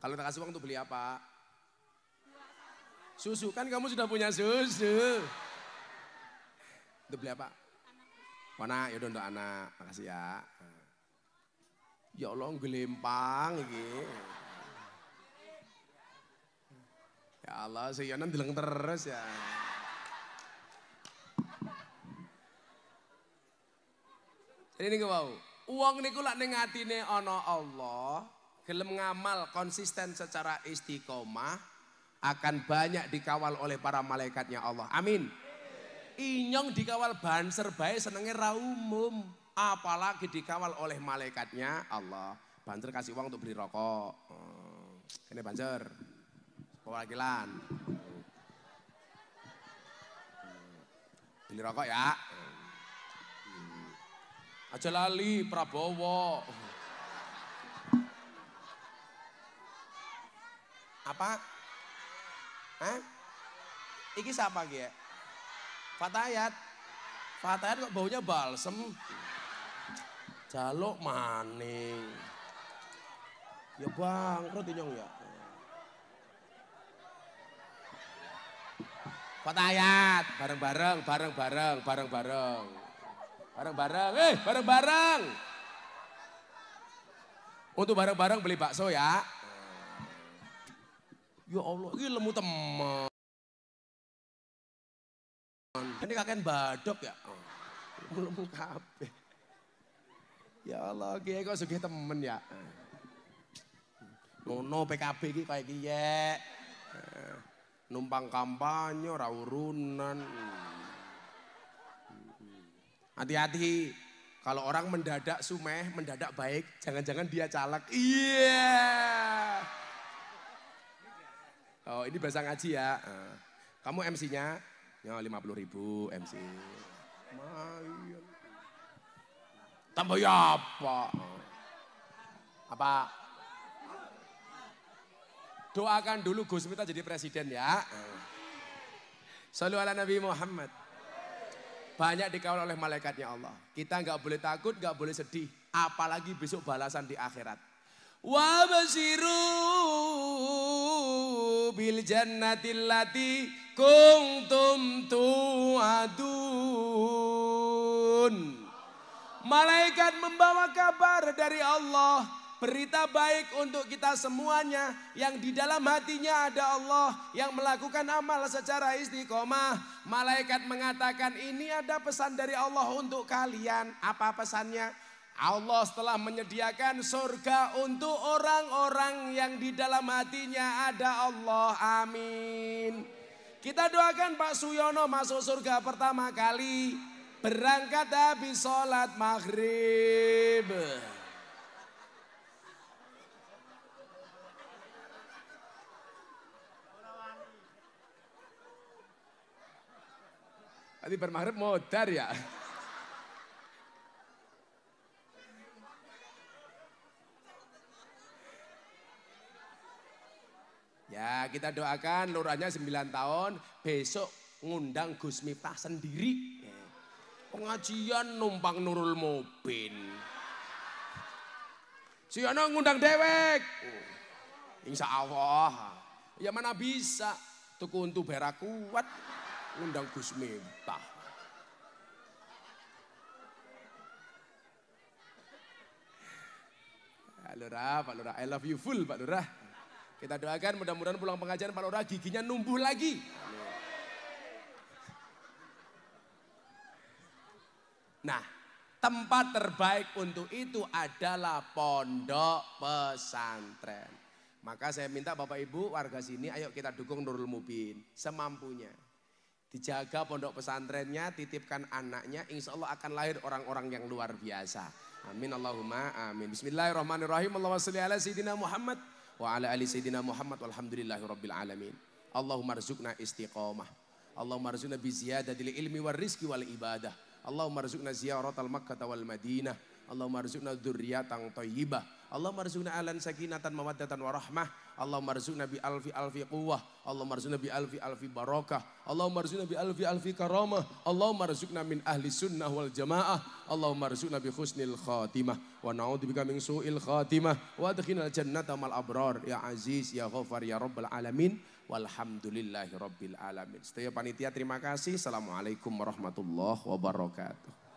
Kalau tak kasih uang untuk beli apa? Susu, kan kamu sudah punya susu. Untuk beli apa? Mana? Yaudah untuk anak, makasih ya. Ya Allah, gelimpang gitu. Ya Allah, Yonan bilang terus ya. Jadi nih wau. Uang niku lak ning atine ana Allah, gelem ngamal konsisten secara istiqomah akan banyak dikawal oleh para malaikatnya Allah. Amin. Inyong dikawal banser serbaik senenge ra apalagi dikawal oleh malaikatnya Allah. Banser kasih uang untuk beli rokok. Oh, ini banser perwakilan. Beli rokok ya. Aja lali Prabowo. Apa? Hah? Iki siapa ya? Fatayat. Fatayat kok baunya balsem. Jaluk maning. Ya bangkrut ini ya. Fatayat, bareng-bareng, bareng-bareng, bareng-bareng. Bareng-bareng, eh bareng-bareng. Untuk bareng-bareng beli bakso ya. Ya Allah, ini lemu teman. Ini kakek badok ya. Lemu kabeh. Ya Allah, kaya kok sugih temen ya. Ngono PKB kayak kaya ya numpang kampanye ora urunan. Hati-hati kalau orang mendadak sumeh, mendadak baik, jangan-jangan dia caleg. Iya. Yeah. Oh, ini bahasa ngaji ya. Eh, kamu MC-nya? Ya, lima puluh ribu MC. Tambah ya apa? Apa? Doakan dulu Gus Miftah jadi presiden ya. Selalu ala Nabi Muhammad. Banyak dikawal oleh malaikatnya Allah. Kita nggak boleh takut, nggak boleh sedih. Apalagi besok balasan di akhirat. Wa basiru bil jannati lati kuntum tu'adun. Malaikat membawa kabar dari Allah berita baik untuk kita semuanya yang di dalam hatinya ada Allah yang melakukan amal secara istiqomah. Malaikat mengatakan ini ada pesan dari Allah untuk kalian. Apa pesannya? Allah telah menyediakan surga untuk orang-orang yang di dalam hatinya ada Allah. Amin. Kita doakan Pak Suyono masuk surga pertama kali. Berangkat habis sholat maghrib. Tadi bermagrib modar ya. Ya kita doakan lurahnya 9 tahun besok ngundang Gus Miftah sendiri. Pengajian numpang Nurul Mubin. Siono ngundang dewek. Insya Allah. Ya mana bisa. Tuku untuk berak kuat ngundang Gus Miftah. Pak Lurah, Pak Lurah, I love you full Pak Lurah. Kita doakan mudah-mudahan pulang pengajian Pak Lurah giginya numbuh lagi. Nah, tempat terbaik untuk itu adalah pondok pesantren. Maka saya minta Bapak Ibu warga sini ayo kita dukung Nurul Mubin semampunya. Dijaga pondok pesantrennya, titipkan anaknya, insya Allah akan lahir orang-orang yang luar biasa. Amin Allahumma amin. Bismillahirrahmanirrahim. Allahumma salli ala Sayyidina Muhammad wa ala ali Sayyidina Muhammad walhamdulillahi rabbil alamin. Allahumma rizukna istiqomah. Allahumma rizukna biziyadatil ilmi wal rizki wal ibadah. Allahumma rizukna ziaratal makkata wal madinah. Allahumma rizukna dzurriatan tayyibah. Allah marzuna alan sakinatan mawaddatan warahmah. Allah marzuna bi alfi alfi quwwah. Allah marzuna bi alfi alfi barakah. Allah marzuna bi alfi alfi karamah. Allah rizuna min ahli sunnah wal jamaah. Allah rizuna bi khusnil khatimah. Wa na'udzubika min su'il khatimah. Wa adkhilna jannata mal abrar. Ya aziz, ya ghafar, ya rabbal alamin. Walhamdulillahi rabbil alamin. Setiap panitia terima kasih. Assalamualaikum warahmatullahi wabarakatuh.